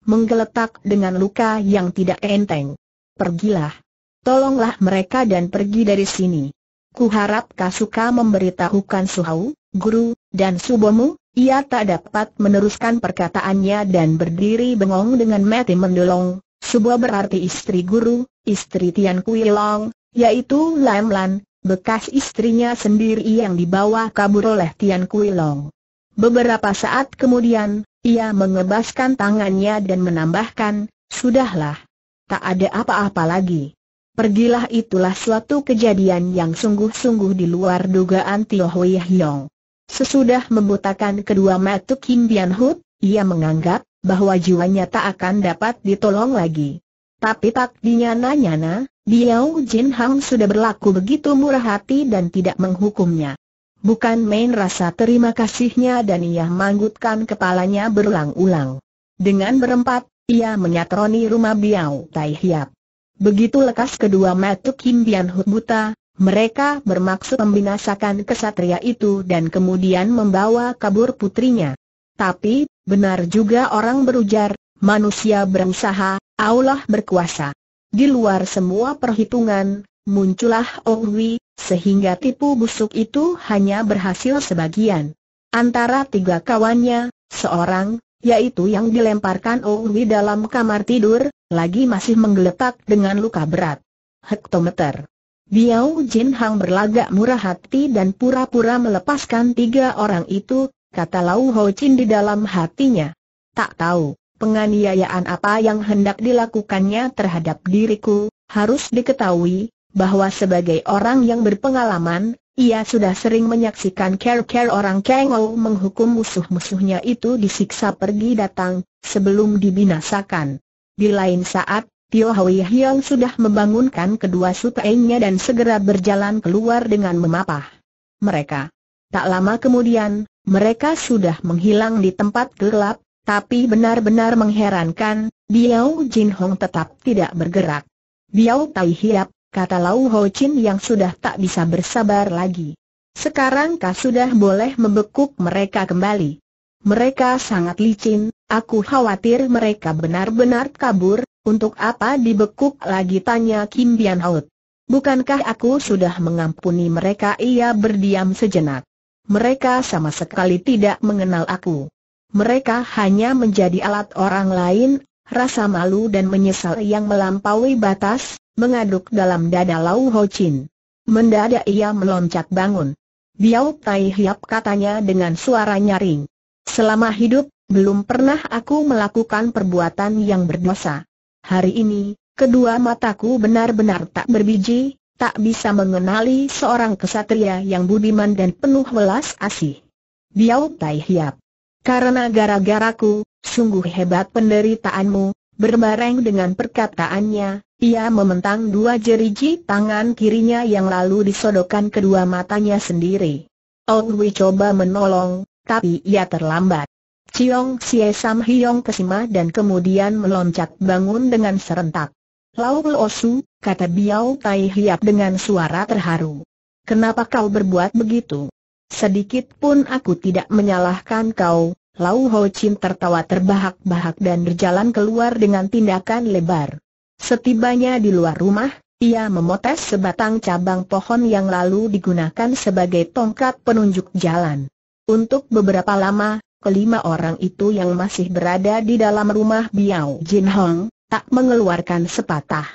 Speaker 1: menggeletak dengan luka yang tidak enteng. Pergilah. Tolonglah mereka dan pergi dari sini. Kuharap Kasuka memberitahukan Suhau, guru, dan Subomu, ia tak dapat meneruskan perkataannya dan berdiri bengong dengan mati mendelong. Subo berarti istri guru, istri Tian Kui Long, yaitu Lam Lan, bekas istrinya sendiri yang dibawa kabur oleh Tian Kui Long. Beberapa saat kemudian, ia mengebaskan tangannya dan menambahkan, Sudahlah. Tak ada apa-apa lagi. Pergilah itulah suatu kejadian yang sungguh-sungguh di luar dugaan Tio Hui Hiong. Sesudah membutakan kedua mata Kim Bian Hut, ia menganggap bahwa jiwanya tak akan dapat ditolong lagi. Tapi tak dinyana-nyana, Biao Jin Hang sudah berlaku begitu murah hati dan tidak menghukumnya. Bukan main rasa terima kasihnya dan ia manggutkan kepalanya berulang-ulang. Dengan berempat, ia menyatroni rumah Biao Tai Hiap. Begitu lekas kedua mata Kim Bian Hu buta, mereka bermaksud membinasakan kesatria itu dan kemudian membawa kabur putrinya. Tapi, benar juga orang berujar, manusia berusaha, Allah berkuasa. Di luar semua perhitungan, muncullah Wi, sehingga tipu busuk itu hanya berhasil sebagian. Antara tiga kawannya, seorang, yaitu yang dilemparkan Wi dalam kamar tidur, lagi masih menggeletak dengan luka berat. Hektometer. Biao Jin Hang berlagak murah hati dan pura-pura melepaskan tiga orang itu, kata Lau Ho Chin di dalam hatinya. Tak tahu penganiayaan apa yang hendak dilakukannya terhadap diriku, harus diketahui, bahwa sebagai orang yang berpengalaman, ia sudah sering menyaksikan care-care orang Kengou menghukum musuh-musuhnya itu disiksa pergi datang, sebelum dibinasakan. Di lain saat, Tio Hwi Hiong sudah membangunkan kedua sutainya dan segera berjalan keluar dengan memapah. Mereka. Tak lama kemudian, mereka sudah menghilang di tempat gelap, tapi benar-benar mengherankan, Biao Jin Hong tetap tidak bergerak. Biao Tai Hiap, kata Lau Ho Chin yang sudah tak bisa bersabar lagi. Sekarang kau sudah boleh membekuk mereka kembali. Mereka sangat licin, aku khawatir mereka benar-benar kabur, untuk apa dibekuk lagi tanya Kim Bian Hout. Bukankah aku sudah mengampuni mereka? Ia berdiam sejenak. Mereka sama sekali tidak mengenal aku mereka hanya menjadi alat orang lain, rasa malu dan menyesal yang melampaui batas, mengaduk dalam dada Lau Ho Chin. Mendadak ia meloncat bangun. Biao Tai Hiap katanya dengan suara nyaring. Selama hidup, belum pernah aku melakukan perbuatan yang berdosa. Hari ini, kedua mataku benar-benar tak berbiji, tak bisa mengenali seorang kesatria yang budiman dan penuh welas asih. Biao Tai Hiap karena gara-garaku, sungguh hebat penderitaanmu, berbareng dengan perkataannya, ia mementang dua jeriji tangan kirinya yang lalu disodokan kedua matanya sendiri. Ong Wei coba menolong, tapi ia terlambat. Ciong Xie Sam Hiong kesima dan kemudian meloncat bangun dengan serentak. Lau Osu, kata Biao Tai Hiap dengan suara terharu. Kenapa kau berbuat begitu? Sedikit pun aku tidak menyalahkan kau, Lau Ho Chin tertawa terbahak-bahak dan berjalan keluar dengan tindakan lebar. Setibanya di luar rumah, ia memotes sebatang cabang pohon yang lalu digunakan sebagai tongkat penunjuk jalan. Untuk beberapa lama, kelima orang itu yang masih berada di dalam rumah Biao Jin Hong, tak mengeluarkan sepatah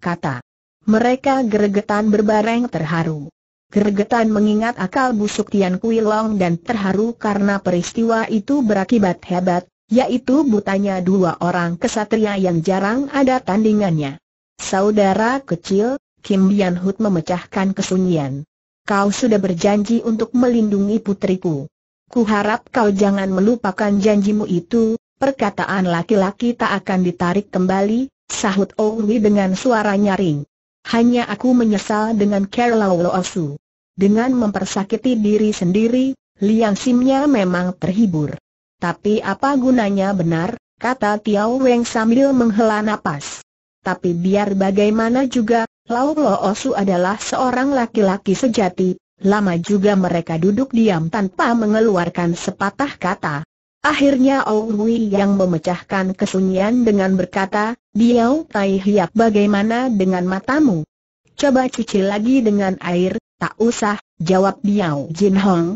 Speaker 1: kata. Mereka geregetan berbareng terharu. Kergetan mengingat akal busuk Tian Kui Long dan terharu karena peristiwa itu berakibat hebat, yaitu butanya dua orang kesatria yang jarang ada tandingannya. Saudara kecil, Kim Bian Hut memecahkan kesunyian. Kau sudah berjanji untuk melindungi putriku. Kuharap kau jangan melupakan janjimu itu, perkataan laki-laki tak akan ditarik kembali, sahut Owi dengan suara nyaring hanya aku menyesal dengan Carlo Osu. Dengan mempersakiti diri sendiri, Liang Simnya memang terhibur. Tapi apa gunanya benar, kata Tiao Weng sambil menghela nafas. Tapi biar bagaimana juga, Lau Lo Osu adalah seorang laki-laki sejati, lama juga mereka duduk diam tanpa mengeluarkan sepatah kata. Akhirnya Hui yang memecahkan kesunyian dengan berkata, Diau Tai Hiap bagaimana dengan matamu? Coba cuci lagi dengan air, tak usah, jawab Diau Jin Hong.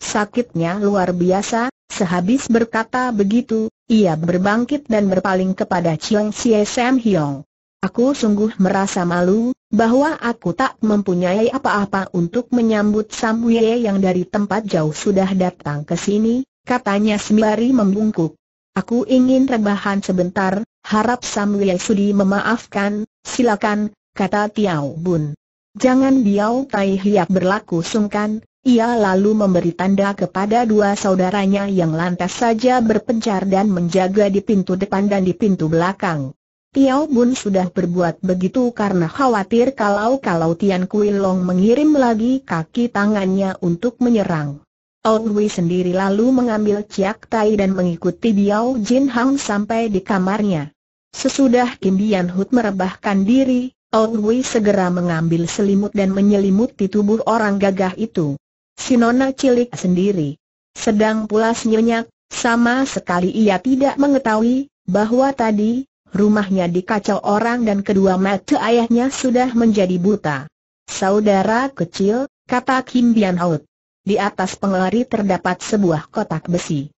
Speaker 1: Sakitnya luar biasa, sehabis berkata begitu, ia berbangkit dan berpaling kepada Chiang Xie Sam Hiong. Aku sungguh merasa malu, bahwa aku tak mempunyai apa-apa untuk menyambut Sam Wee yang dari tempat jauh sudah datang ke sini, Katanya sembari membungkuk. Aku ingin rebahan sebentar, harap Samuel Sudi memaafkan, silakan, kata Tiao Bun. Jangan Biao Tai Hiap berlaku sungkan, ia lalu memberi tanda kepada dua saudaranya yang lantas saja berpencar dan menjaga di pintu depan dan di pintu belakang. Tiao Bun sudah berbuat begitu karena khawatir kalau-kalau Tian Kui Long mengirim lagi kaki tangannya untuk menyerang. Hui sendiri lalu mengambil Ciak Tai dan mengikuti Biao Jin Hang sampai di kamarnya. Sesudah Kim Bian Hut merebahkan diri, Hui segera mengambil selimut dan menyelimuti tubuh orang gagah itu. Sinona cilik sendiri. Sedang pulas nyenyak, sama sekali ia tidak mengetahui bahwa tadi rumahnya dikacau orang dan kedua mata ayahnya sudah menjadi buta. Saudara kecil, kata Kim Bian Hut. Di atas pengelari terdapat sebuah kotak besi.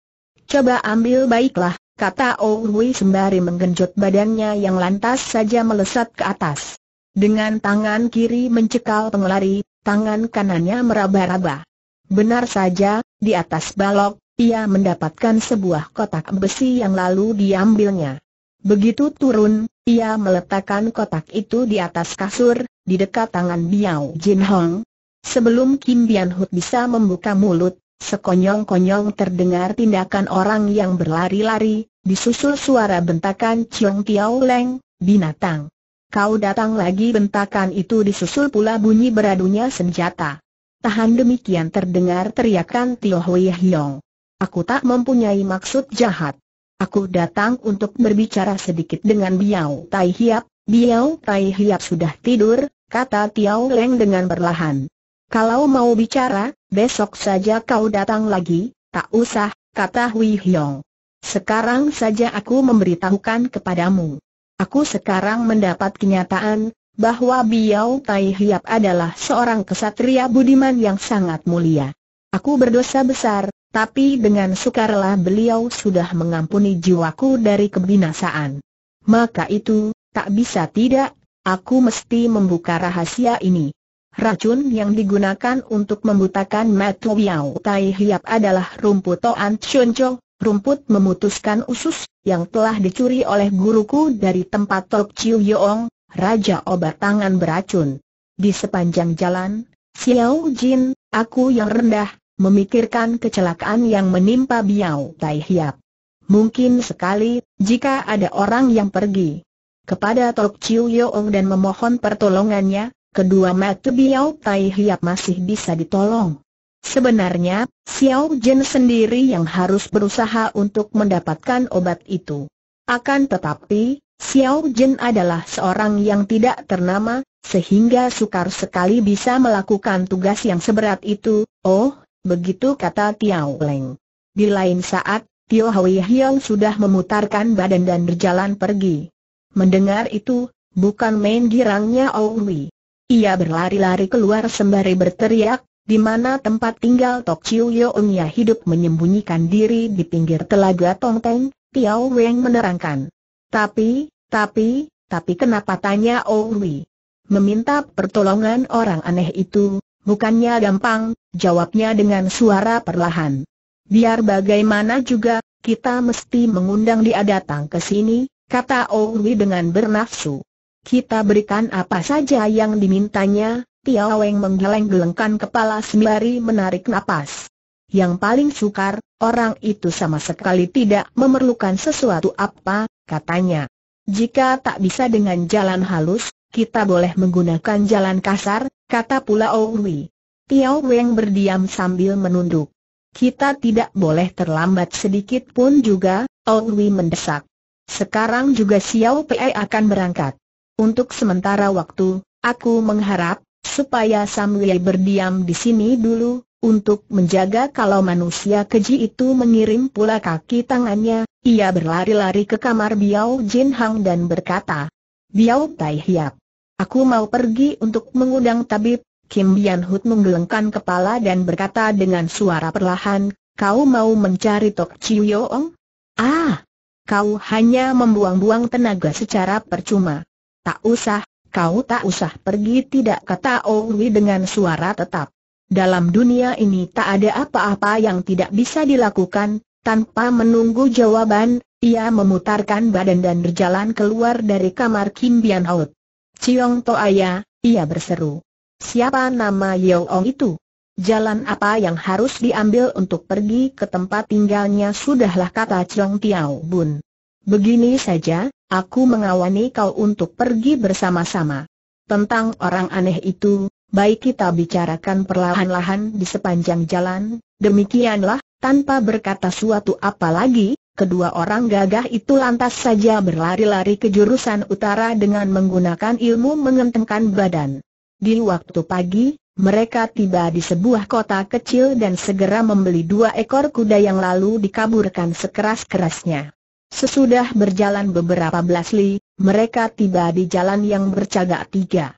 Speaker 1: Coba ambil baiklah, kata Owi sembari menggenjot badannya yang lantas saja melesat ke atas. Dengan tangan kiri mencekal pengelari, tangan kanannya meraba-raba. Benar saja, di atas balok, ia mendapatkan sebuah kotak besi yang lalu diambilnya. Begitu turun, ia meletakkan kotak itu di atas kasur, di dekat tangan Biao Jin Hong, Sebelum Kim Bian Hut bisa membuka mulut, sekonyong-konyong terdengar tindakan orang yang berlari-lari, disusul suara bentakan Chiong Tiao Leng, binatang. Kau datang lagi bentakan itu disusul pula bunyi beradunya senjata. Tahan demikian terdengar teriakan Tio Hui Hiong. Aku tak mempunyai maksud jahat. Aku datang untuk berbicara sedikit dengan Biao Tai Hiap. Biao Tai Hiap sudah tidur, kata Tiao Leng dengan perlahan. Kalau mau bicara, besok saja kau datang lagi, tak usah, kata Hui Hyong. Sekarang saja aku memberitahukan kepadamu. Aku sekarang mendapat kenyataan, bahwa Biao Tai Hiap adalah seorang kesatria budiman yang sangat mulia. Aku berdosa besar, tapi dengan sukarela beliau sudah mengampuni jiwaku dari kebinasaan. Maka itu, tak bisa tidak, aku mesti membuka rahasia ini. Racun yang digunakan untuk membutakan Matu Biao Tai Hiap adalah rumput Toan Chun Cho, rumput memutuskan usus, yang telah dicuri oleh guruku dari tempat Tok Chiu Yong, Raja Obat Tangan Beracun. Di sepanjang jalan, Xiao Jin, aku yang rendah, memikirkan kecelakaan yang menimpa Biao Tai Hiap. Mungkin sekali, jika ada orang yang pergi kepada Tok Chiu Yong dan memohon pertolongannya, kedua mata Biao Tai Hiap masih bisa ditolong. Sebenarnya, Xiao Jin sendiri yang harus berusaha untuk mendapatkan obat itu. Akan tetapi, Xiao Jin adalah seorang yang tidak ternama, sehingga sukar sekali bisa melakukan tugas yang seberat itu. Oh, begitu kata Tiao Leng. Di lain saat, Tio Hui Hiong sudah memutarkan badan dan berjalan pergi. Mendengar itu, bukan main girangnya Owi. Ia berlari-lari keluar sembari berteriak, di mana tempat tinggal Tok Chiu ia hidup menyembunyikan diri di pinggir telaga Tongteng, Tiao Weng menerangkan. Tapi, tapi, tapi kenapa tanya Owi? Meminta pertolongan orang aneh itu, bukannya gampang, jawabnya dengan suara perlahan. Biar bagaimana juga, kita mesti mengundang dia datang ke sini, kata Owi dengan bernafsu. Kita berikan apa saja yang dimintanya, Tiao Weng menggeleng-gelengkan kepala sembari menarik napas. Yang paling sukar, orang itu sama sekali tidak memerlukan sesuatu apa, katanya. Jika tak bisa dengan jalan halus, kita boleh menggunakan jalan kasar, kata pula Owi. Tiao Weng berdiam sambil menunduk. Kita tidak boleh terlambat sedikit pun juga, Owi mendesak. Sekarang juga Xiao Pei akan berangkat. Untuk sementara waktu, aku mengharap, supaya Samuel berdiam di sini dulu, untuk menjaga kalau manusia keji itu mengirim pula kaki tangannya, ia berlari-lari ke kamar Biao Jin Hang dan berkata, Biao Tai Hiap, aku mau pergi untuk mengundang tabib, Kim Bian Hut menggelengkan kepala dan berkata dengan suara perlahan, kau mau mencari Tok Chiu Yong? Ah, kau hanya membuang-buang tenaga secara percuma. Tak usah, kau tak usah pergi tidak kata Owi dengan suara tetap. Dalam dunia ini tak ada apa-apa yang tidak bisa dilakukan, tanpa menunggu jawaban, ia memutarkan badan dan berjalan keluar dari kamar Kim Bian Hout. Ciong Toaya, ia berseru. Siapa nama Yeo Ong itu? Jalan apa yang harus diambil untuk pergi ke tempat tinggalnya sudahlah kata Ciong Tiao Bun. Begini saja, Aku mengawani kau untuk pergi bersama-sama. Tentang orang aneh itu, baik kita bicarakan perlahan-lahan di sepanjang jalan, demikianlah, tanpa berkata suatu apa lagi, kedua orang gagah itu lantas saja berlari-lari ke jurusan utara dengan menggunakan ilmu mengentengkan badan. Di waktu pagi, mereka tiba di sebuah kota kecil dan segera membeli dua ekor kuda yang lalu dikaburkan sekeras-kerasnya. Sesudah berjalan beberapa belas li, mereka tiba di jalan yang bercagak tiga.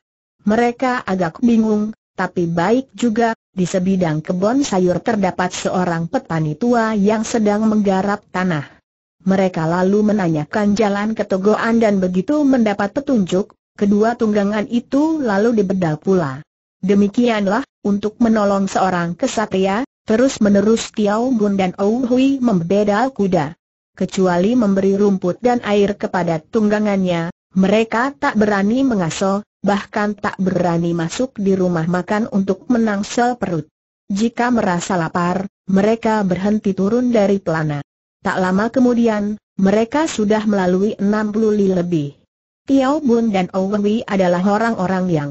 Speaker 1: Mereka agak bingung, tapi baik juga, di sebidang kebun sayur terdapat seorang petani tua yang sedang menggarap tanah. Mereka lalu menanyakan jalan ke Togoan dan begitu mendapat petunjuk, kedua tunggangan itu lalu dibedal pula. Demikianlah, untuk menolong seorang kesatria, terus menerus Tiao Gun dan Ouhui membedal kuda kecuali memberi rumput dan air kepada tunggangannya, mereka tak berani mengasuh, bahkan tak berani masuk di rumah makan untuk menangsel perut. Jika merasa lapar, mereka berhenti turun dari pelana. Tak lama kemudian, mereka sudah melalui 60 li lebih. Tiao Bun dan Owen adalah orang-orang yang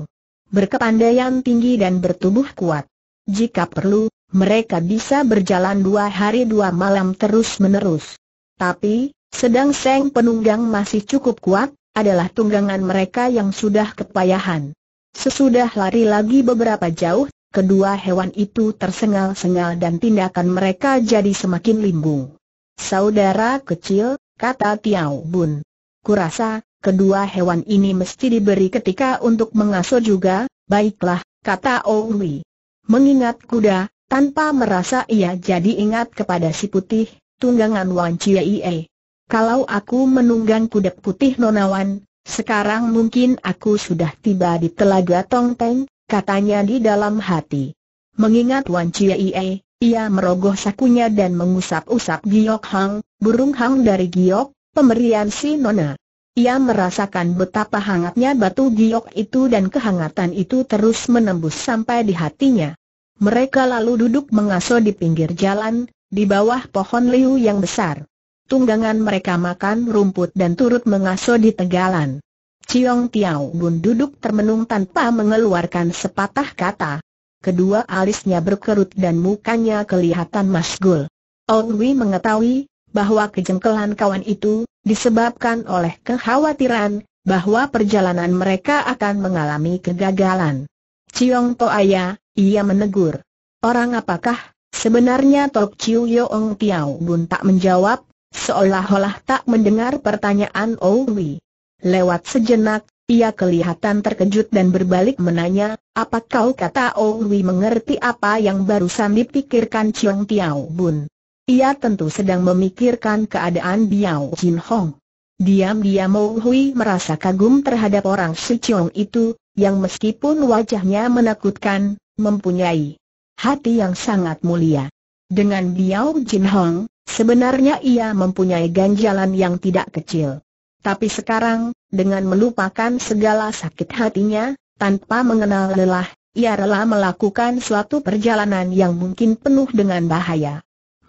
Speaker 1: berkepandaian tinggi dan bertubuh kuat. Jika perlu, mereka bisa berjalan dua hari dua malam terus-menerus. Tapi, sedang Seng Penunggang masih cukup kuat, adalah tunggangan mereka yang sudah kepayahan. Sesudah lari lagi beberapa jauh, kedua hewan itu tersengal-sengal dan tindakan mereka jadi semakin limbung. Saudara kecil, kata Tiao Bun. Kurasa, kedua hewan ini mesti diberi ketika untuk mengasuh juga, baiklah, kata Owi. Mengingat kuda, tanpa merasa ia jadi ingat kepada si putih, tunggangan Wan Chiei. Kalau aku menunggang kuda putih nonawan, sekarang mungkin aku sudah tiba di telaga Tongteng, katanya di dalam hati. Mengingat Wan Chiei, ia merogoh sakunya dan mengusap-usap giok hang, burung hang dari giok, pemberian si nona. Ia merasakan betapa hangatnya batu giok itu dan kehangatan itu terus menembus sampai di hatinya. Mereka lalu duduk mengaso di pinggir jalan, di bawah pohon liu yang besar. Tunggangan mereka makan rumput dan turut mengasuh di tegalan. Ciong Tiao Bun duduk termenung tanpa mengeluarkan sepatah kata. Kedua alisnya berkerut dan mukanya kelihatan masgul. Owi mengetahui bahwa kejengkelan kawan itu disebabkan oleh kekhawatiran bahwa perjalanan mereka akan mengalami kegagalan. Ciong Toaya, ia menegur. Orang apakah Sebenarnya Tok Chiu Yong Tiao Bun tak menjawab, seolah-olah tak mendengar pertanyaan Owi. Lewat sejenak, ia kelihatan terkejut dan berbalik menanya, apa kau kata Owi mengerti apa yang barusan dipikirkan Chiong Tiao Bun? Ia tentu sedang memikirkan keadaan Biao Jin Hong. Diam-diam Owi merasa kagum terhadap orang si Chiong itu, yang meskipun wajahnya menakutkan, mempunyai hati yang sangat mulia. Dengan Biao Jin Hong, sebenarnya ia mempunyai ganjalan yang tidak kecil. Tapi sekarang, dengan melupakan segala sakit hatinya, tanpa mengenal lelah, ia rela melakukan suatu perjalanan yang mungkin penuh dengan bahaya.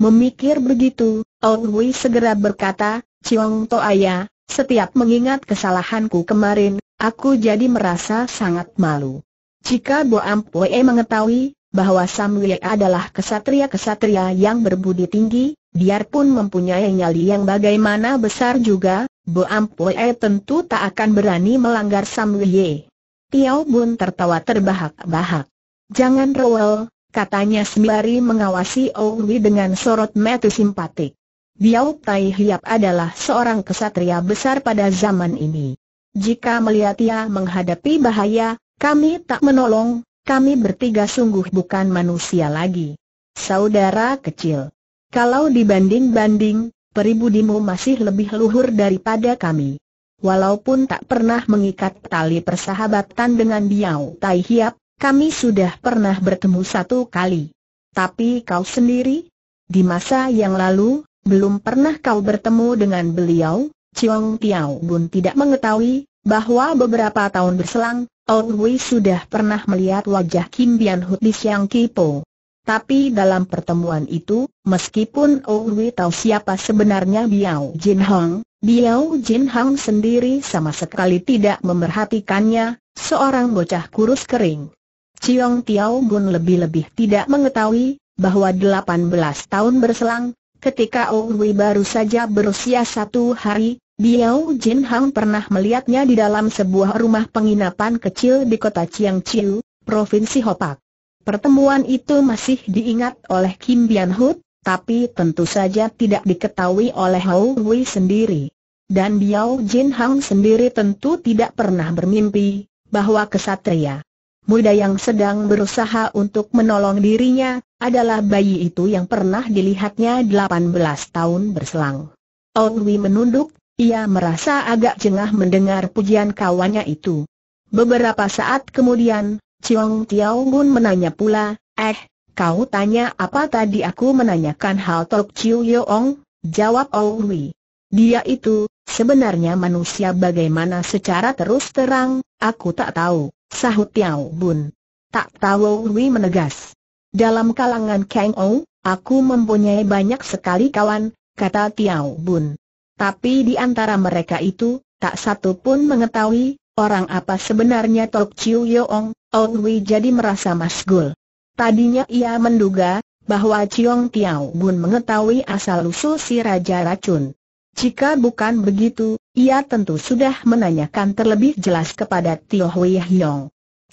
Speaker 1: Memikir begitu, Wei segera berkata, Ciong Toaya, setiap mengingat kesalahanku kemarin, aku jadi merasa sangat malu. Jika Bo Ampue mengetahui, bahwa Samuel adalah kesatria-kesatria yang berbudi tinggi, biarpun mempunyai nyali yang bagaimana besar juga, Bo Ampue tentu tak akan berani melanggar Samuel. Tiao Bun tertawa terbahak-bahak. Jangan rewel, katanya sembari mengawasi Owi dengan sorot mata simpatik. Biao Tai Hiap adalah seorang kesatria besar pada zaman ini. Jika melihat ia menghadapi bahaya, kami tak menolong, kami bertiga sungguh bukan manusia lagi. Saudara kecil, kalau dibanding-banding, peribudimu masih lebih luhur daripada kami. Walaupun tak pernah mengikat tali persahabatan dengan Biao Tai Hiap, kami sudah pernah bertemu satu kali. Tapi kau sendiri? Di masa yang lalu, belum pernah kau bertemu dengan beliau, Chiong Tiao Bun tidak mengetahui, bahwa beberapa tahun berselang, Ong Hui sudah pernah melihat wajah Kim Bian Hu di Siang Kipo. Tapi dalam pertemuan itu, meskipun Ong Hui tahu siapa sebenarnya Biao Jin Hong, Biao Jin Hong sendiri sama sekali tidak memerhatikannya, seorang bocah kurus kering. Ciong Tiao Bun lebih-lebih tidak mengetahui bahwa 18 tahun berselang, ketika Ong Hui baru saja berusia satu hari, Biao Jin Hang pernah melihatnya di dalam sebuah rumah penginapan kecil di kota Chiang Chiu, Provinsi Hopak. Pertemuan itu masih diingat oleh Kim Bian Hut, tapi tentu saja tidak diketahui oleh Hou Wei sendiri. Dan Biao Jin Hang sendiri tentu tidak pernah bermimpi bahwa kesatria muda yang sedang berusaha untuk menolong dirinya adalah bayi itu yang pernah dilihatnya 18 tahun berselang. Wei menunduk ia merasa agak jengah mendengar pujian kawannya itu. Beberapa saat kemudian, Chiong Tiao Gun menanya pula, Eh, kau tanya apa tadi aku menanyakan hal Tok Chiu Yeong? Jawab Owi. Dia itu, sebenarnya manusia bagaimana secara terus terang, aku tak tahu, sahut Tiao Bun. Tak tahu Owi menegas. Dalam kalangan Kang Ou, aku mempunyai banyak sekali kawan, kata Tiao Bun. Tapi di antara mereka itu, tak satu pun mengetahui, orang apa sebenarnya Tok Chiu Yeong, Ong Wei jadi merasa masgul. Tadinya ia menduga, bahwa Chiong Tiao Bun mengetahui asal-usul si Raja Racun. Jika bukan begitu, ia tentu sudah menanyakan terlebih jelas kepada Tio Hui Hiong.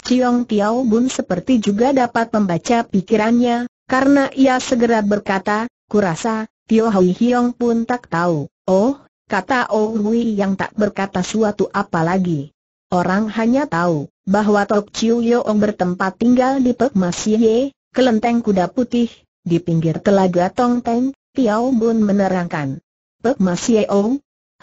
Speaker 1: Chiong Tiao Bun seperti juga dapat membaca pikirannya, karena ia segera berkata, kurasa, Tio Hui Hiong pun tak tahu. Oh, kata Ohui oh yang tak berkata suatu apa lagi. Orang hanya tahu bahwa Tok Chiu Yeong bertempat tinggal di Pek Masye, kelenteng kuda putih, di pinggir telaga Tongteng, Piao Bun menerangkan. Pek Masye Ong,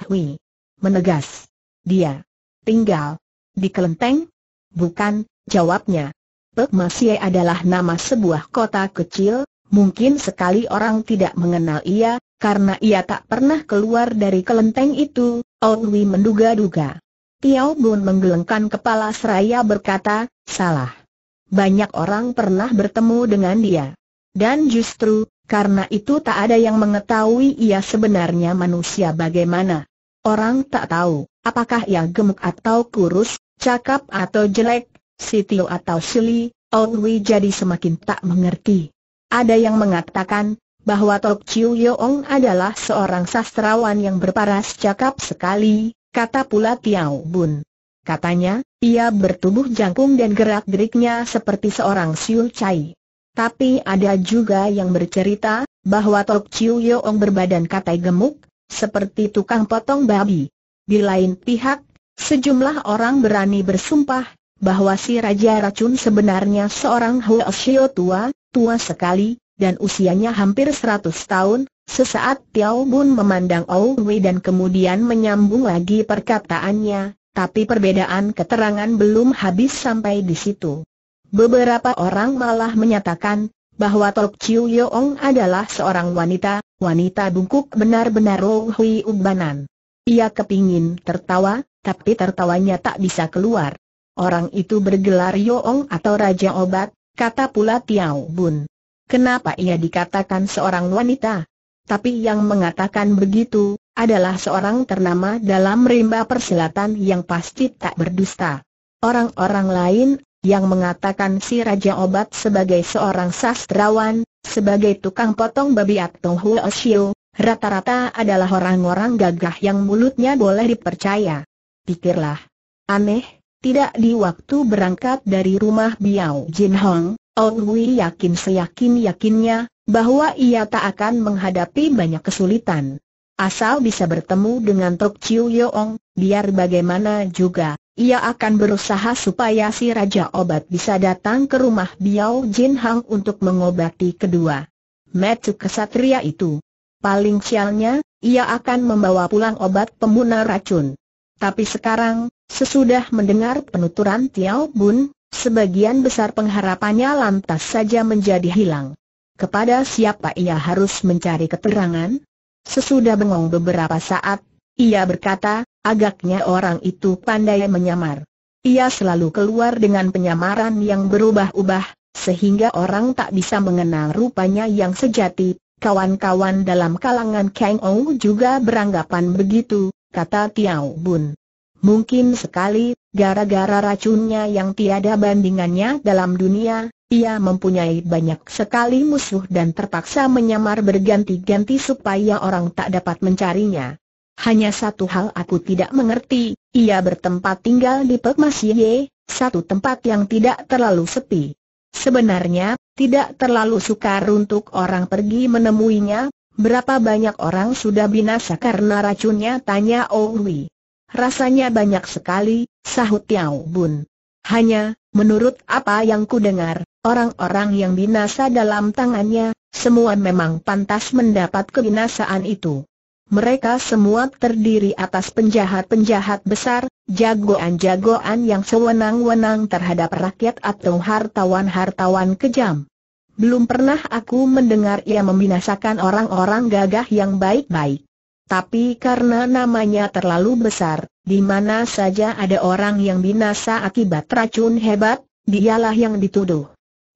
Speaker 1: Hui, menegas. Dia tinggal di kelenteng? Bukan, jawabnya. Pek Masye adalah nama sebuah kota kecil, mungkin sekali orang tidak mengenal ia, karena ia tak pernah keluar dari kelenteng itu, Owi menduga-duga. Tiao Bun menggelengkan kepala seraya berkata, salah. Banyak orang pernah bertemu dengan dia. Dan justru, karena itu tak ada yang mengetahui ia sebenarnya manusia bagaimana. Orang tak tahu, apakah ia gemuk atau kurus, cakap atau jelek, sitio atau sili, Owi jadi semakin tak mengerti. Ada yang mengatakan, bahwa Tok Chiu Yeong adalah seorang sastrawan yang berparas cakap sekali, kata pula Tiao Bun. Katanya, ia bertubuh jangkung dan gerak-geriknya seperti seorang Siul Chai. Tapi ada juga yang bercerita, bahwa Tok Chiu Yeong berbadan katai gemuk, seperti tukang potong babi. Di lain pihak, sejumlah orang berani bersumpah, bahwa si Raja Racun sebenarnya seorang Huo Xiao tua, tua sekali, dan usianya hampir 100 tahun, sesaat Tiao Bun memandang Ou Wei dan kemudian menyambung lagi perkataannya, tapi perbedaan keterangan belum habis sampai di situ. Beberapa orang malah menyatakan bahwa Tok Chiu Yeong adalah seorang wanita, wanita bungkuk benar-benar Ou Hui Ubanan. Ia kepingin tertawa, tapi tertawanya tak bisa keluar. Orang itu bergelar Yeong atau Raja Obat, kata pula Tiao Bun. Kenapa ia dikatakan seorang wanita? Tapi yang mengatakan begitu, adalah seorang ternama dalam rimba persilatan yang pasti tak berdusta. Orang-orang lain, yang mengatakan si Raja Obat sebagai seorang sastrawan, sebagai tukang potong babi atau huoshiu, rata-rata adalah orang-orang gagah yang mulutnya boleh dipercaya. Pikirlah. Aneh, tidak di waktu berangkat dari rumah Biao Jin Hong, On Hui yakin seyakin-yakinnya, bahwa ia tak akan menghadapi banyak kesulitan. Asal bisa bertemu dengan Tok Chiu Yeong, biar bagaimana juga, ia akan berusaha supaya si Raja Obat bisa datang ke rumah Biao Jin Hang untuk mengobati kedua. Metu kesatria itu. Paling sialnya, ia akan membawa pulang obat pembunuh racun. Tapi sekarang, sesudah mendengar penuturan Tiao Bun, Sebagian besar pengharapannya lantas saja menjadi hilang. Kepada siapa ia harus mencari keterangan? Sesudah bengong beberapa saat, ia berkata, agaknya orang itu pandai menyamar. Ia selalu keluar dengan penyamaran yang berubah-ubah, sehingga orang tak bisa mengenal rupanya yang sejati. Kawan-kawan dalam kalangan Kang Ong juga beranggapan begitu, kata Tiao Bun. Mungkin sekali, Gara-gara racunnya yang tiada bandingannya dalam dunia, ia mempunyai banyak sekali musuh dan terpaksa menyamar berganti-ganti supaya orang tak dapat mencarinya. Hanya satu hal aku tidak mengerti, ia bertempat tinggal di Ye, satu tempat yang tidak terlalu sepi. Sebenarnya, tidak terlalu sukar untuk orang pergi menemuinya, berapa banyak orang sudah binasa karena racunnya tanya Owi. Rasanya banyak sekali, sahut Tiao Bun. Hanya, menurut apa yang kudengar, orang-orang yang binasa dalam tangannya, semua memang pantas mendapat kebinasaan itu. Mereka semua terdiri atas penjahat-penjahat besar, jagoan-jagoan yang sewenang-wenang terhadap rakyat atau hartawan-hartawan kejam. Belum pernah aku mendengar ia membinasakan orang-orang gagah yang baik-baik. Tapi karena namanya terlalu besar, di mana saja ada orang yang binasa akibat racun hebat, dialah yang dituduh.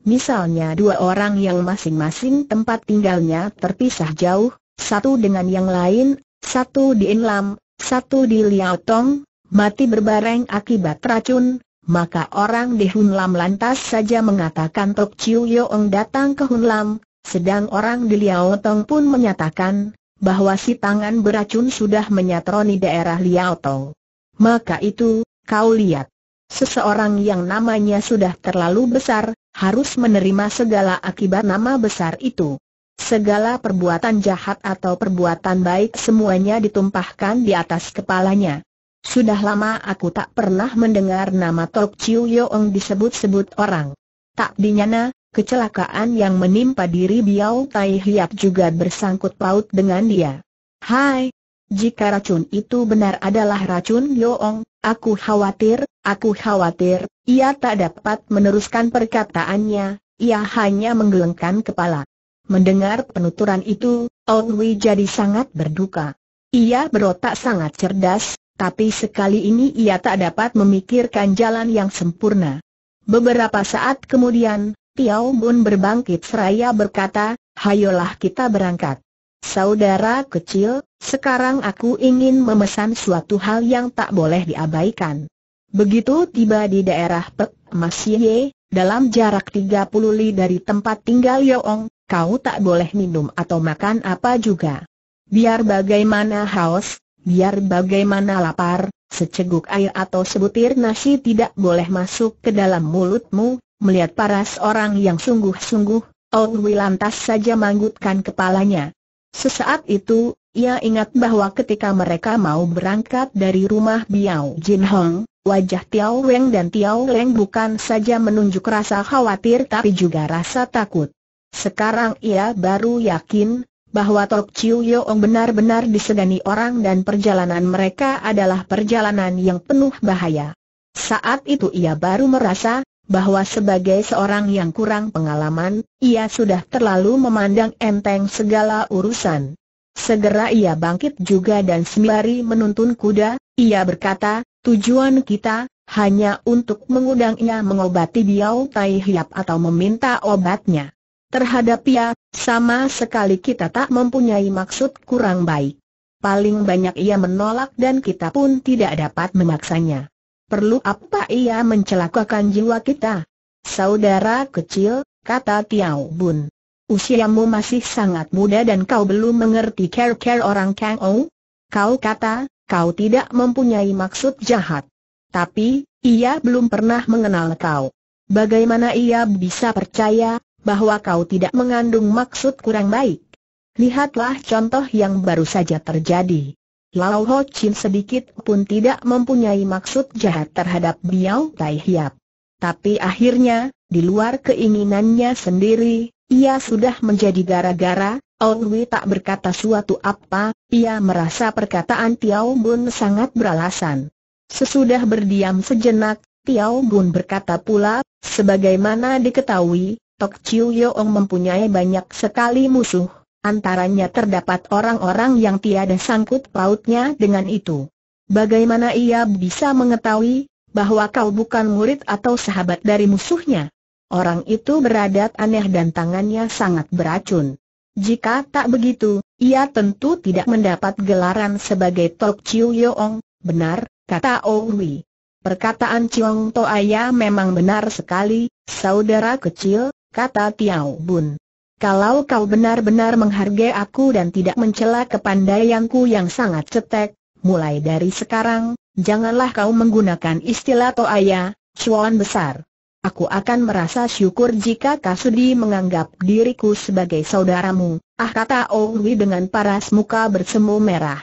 Speaker 1: Misalnya dua orang yang masing-masing tempat tinggalnya terpisah jauh, satu dengan yang lain, satu di Inlam, satu di Liaotong, mati berbareng akibat racun, maka orang di Hunlam lantas saja mengatakan Tok Chiu Yong datang ke Hunlam, sedang orang di Liaotong pun menyatakan, bahwa si tangan beracun sudah menyatroni daerah Liao Tong. Maka itu, kau lihat. Seseorang yang namanya sudah terlalu besar, harus menerima segala akibat nama besar itu. Segala perbuatan jahat atau perbuatan baik semuanya ditumpahkan di atas kepalanya. Sudah lama aku tak pernah mendengar nama Tok Chiu Yeong disebut-sebut orang. Tak dinyana, Kecelakaan yang menimpa diri Biao Tai Hiap juga bersangkut paut dengan dia. Hai, jika racun itu benar adalah racun Yoong, aku khawatir, aku khawatir, ia tak dapat meneruskan perkataannya, ia hanya menggelengkan kepala. Mendengar penuturan itu, Wei jadi sangat berduka. Ia berotak sangat cerdas, tapi sekali ini ia tak dapat memikirkan jalan yang sempurna. Beberapa saat kemudian, Piao Bun berbangkit seraya berkata, hayolah kita berangkat. Saudara kecil, sekarang aku ingin memesan suatu hal yang tak boleh diabaikan. Begitu tiba di daerah Pek Ye, dalam jarak 30 li dari tempat tinggal Yoong, kau tak boleh minum atau makan apa juga. Biar bagaimana haus, biar bagaimana lapar, seceguk air atau sebutir nasi tidak boleh masuk ke dalam mulutmu, Melihat paras orang yang sungguh-sungguh, Wi lantas saja manggutkan kepalanya. Sesaat itu, ia ingat bahwa ketika mereka mau berangkat dari rumah Biao Jin Hong, wajah Tiao Weng dan Tiao Leng bukan saja menunjuk rasa khawatir tapi juga rasa takut. Sekarang ia baru yakin bahwa Tok Chiu Yeong benar-benar disegani orang dan perjalanan mereka adalah perjalanan yang penuh bahaya. Saat itu ia baru merasa bahwa sebagai seorang yang kurang pengalaman, ia sudah terlalu memandang enteng segala urusan. Segera ia bangkit juga dan sembari menuntun kuda, ia berkata, tujuan kita, hanya untuk mengundang ia mengobati Biao Tai Hiap atau meminta obatnya. Terhadap ia, sama sekali kita tak mempunyai maksud kurang baik. Paling banyak ia menolak dan kita pun tidak dapat memaksanya perlu apa ia mencelakakan jiwa kita? Saudara kecil, kata Tiau Bun. Usiamu masih sangat muda dan kau belum mengerti care-care orang Kang Ou? Kau kata, kau tidak mempunyai maksud jahat. Tapi, ia belum pernah mengenal kau. Bagaimana ia bisa percaya bahwa kau tidak mengandung maksud kurang baik? Lihatlah contoh yang baru saja terjadi. Lao Ho Chin sedikit pun tidak mempunyai maksud jahat terhadap Biao Tai Hiap. Tapi akhirnya, di luar keinginannya sendiri, ia sudah menjadi gara-gara, Wei tak berkata suatu apa, ia merasa perkataan Tiao Bun sangat beralasan. Sesudah berdiam sejenak, Tiao Bun berkata pula, sebagaimana diketahui, Tok Chiu Yeong mempunyai banyak sekali musuh Antaranya terdapat orang-orang yang tiada sangkut pautnya dengan itu. Bagaimana ia bisa mengetahui bahwa kau bukan murid atau sahabat dari musuhnya? Orang itu beradat aneh dan tangannya sangat beracun. Jika tak begitu, ia tentu tidak mendapat gelaran sebagai Tok Chiu Yoong, benar, kata Owi. Perkataan Chiong Toaya memang benar sekali, saudara kecil, kata Tiao Bun. Kalau kau benar-benar menghargai aku dan tidak mencela kepandaianku yang sangat cetek, mulai dari sekarang, janganlah kau menggunakan istilah toaya, cuan besar. Aku akan merasa syukur jika Kasudi menganggap diriku sebagai saudaramu, ah kata Owi dengan paras muka bersemu merah.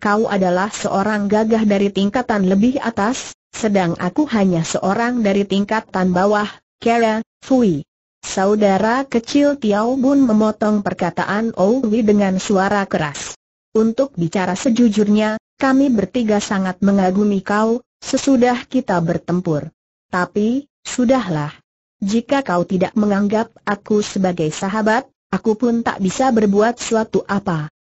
Speaker 1: Kau adalah seorang gagah dari tingkatan lebih atas, sedang aku hanya seorang dari tingkatan bawah, Kera, Fui. Saudara kecil Tiao Bun memotong perkataan Owi dengan suara keras. Untuk bicara sejujurnya, kami bertiga sangat mengagumi kau, sesudah kita bertempur. Tapi, sudahlah. Jika kau tidak menganggap aku sebagai sahabat, aku pun tak bisa berbuat suatu apa.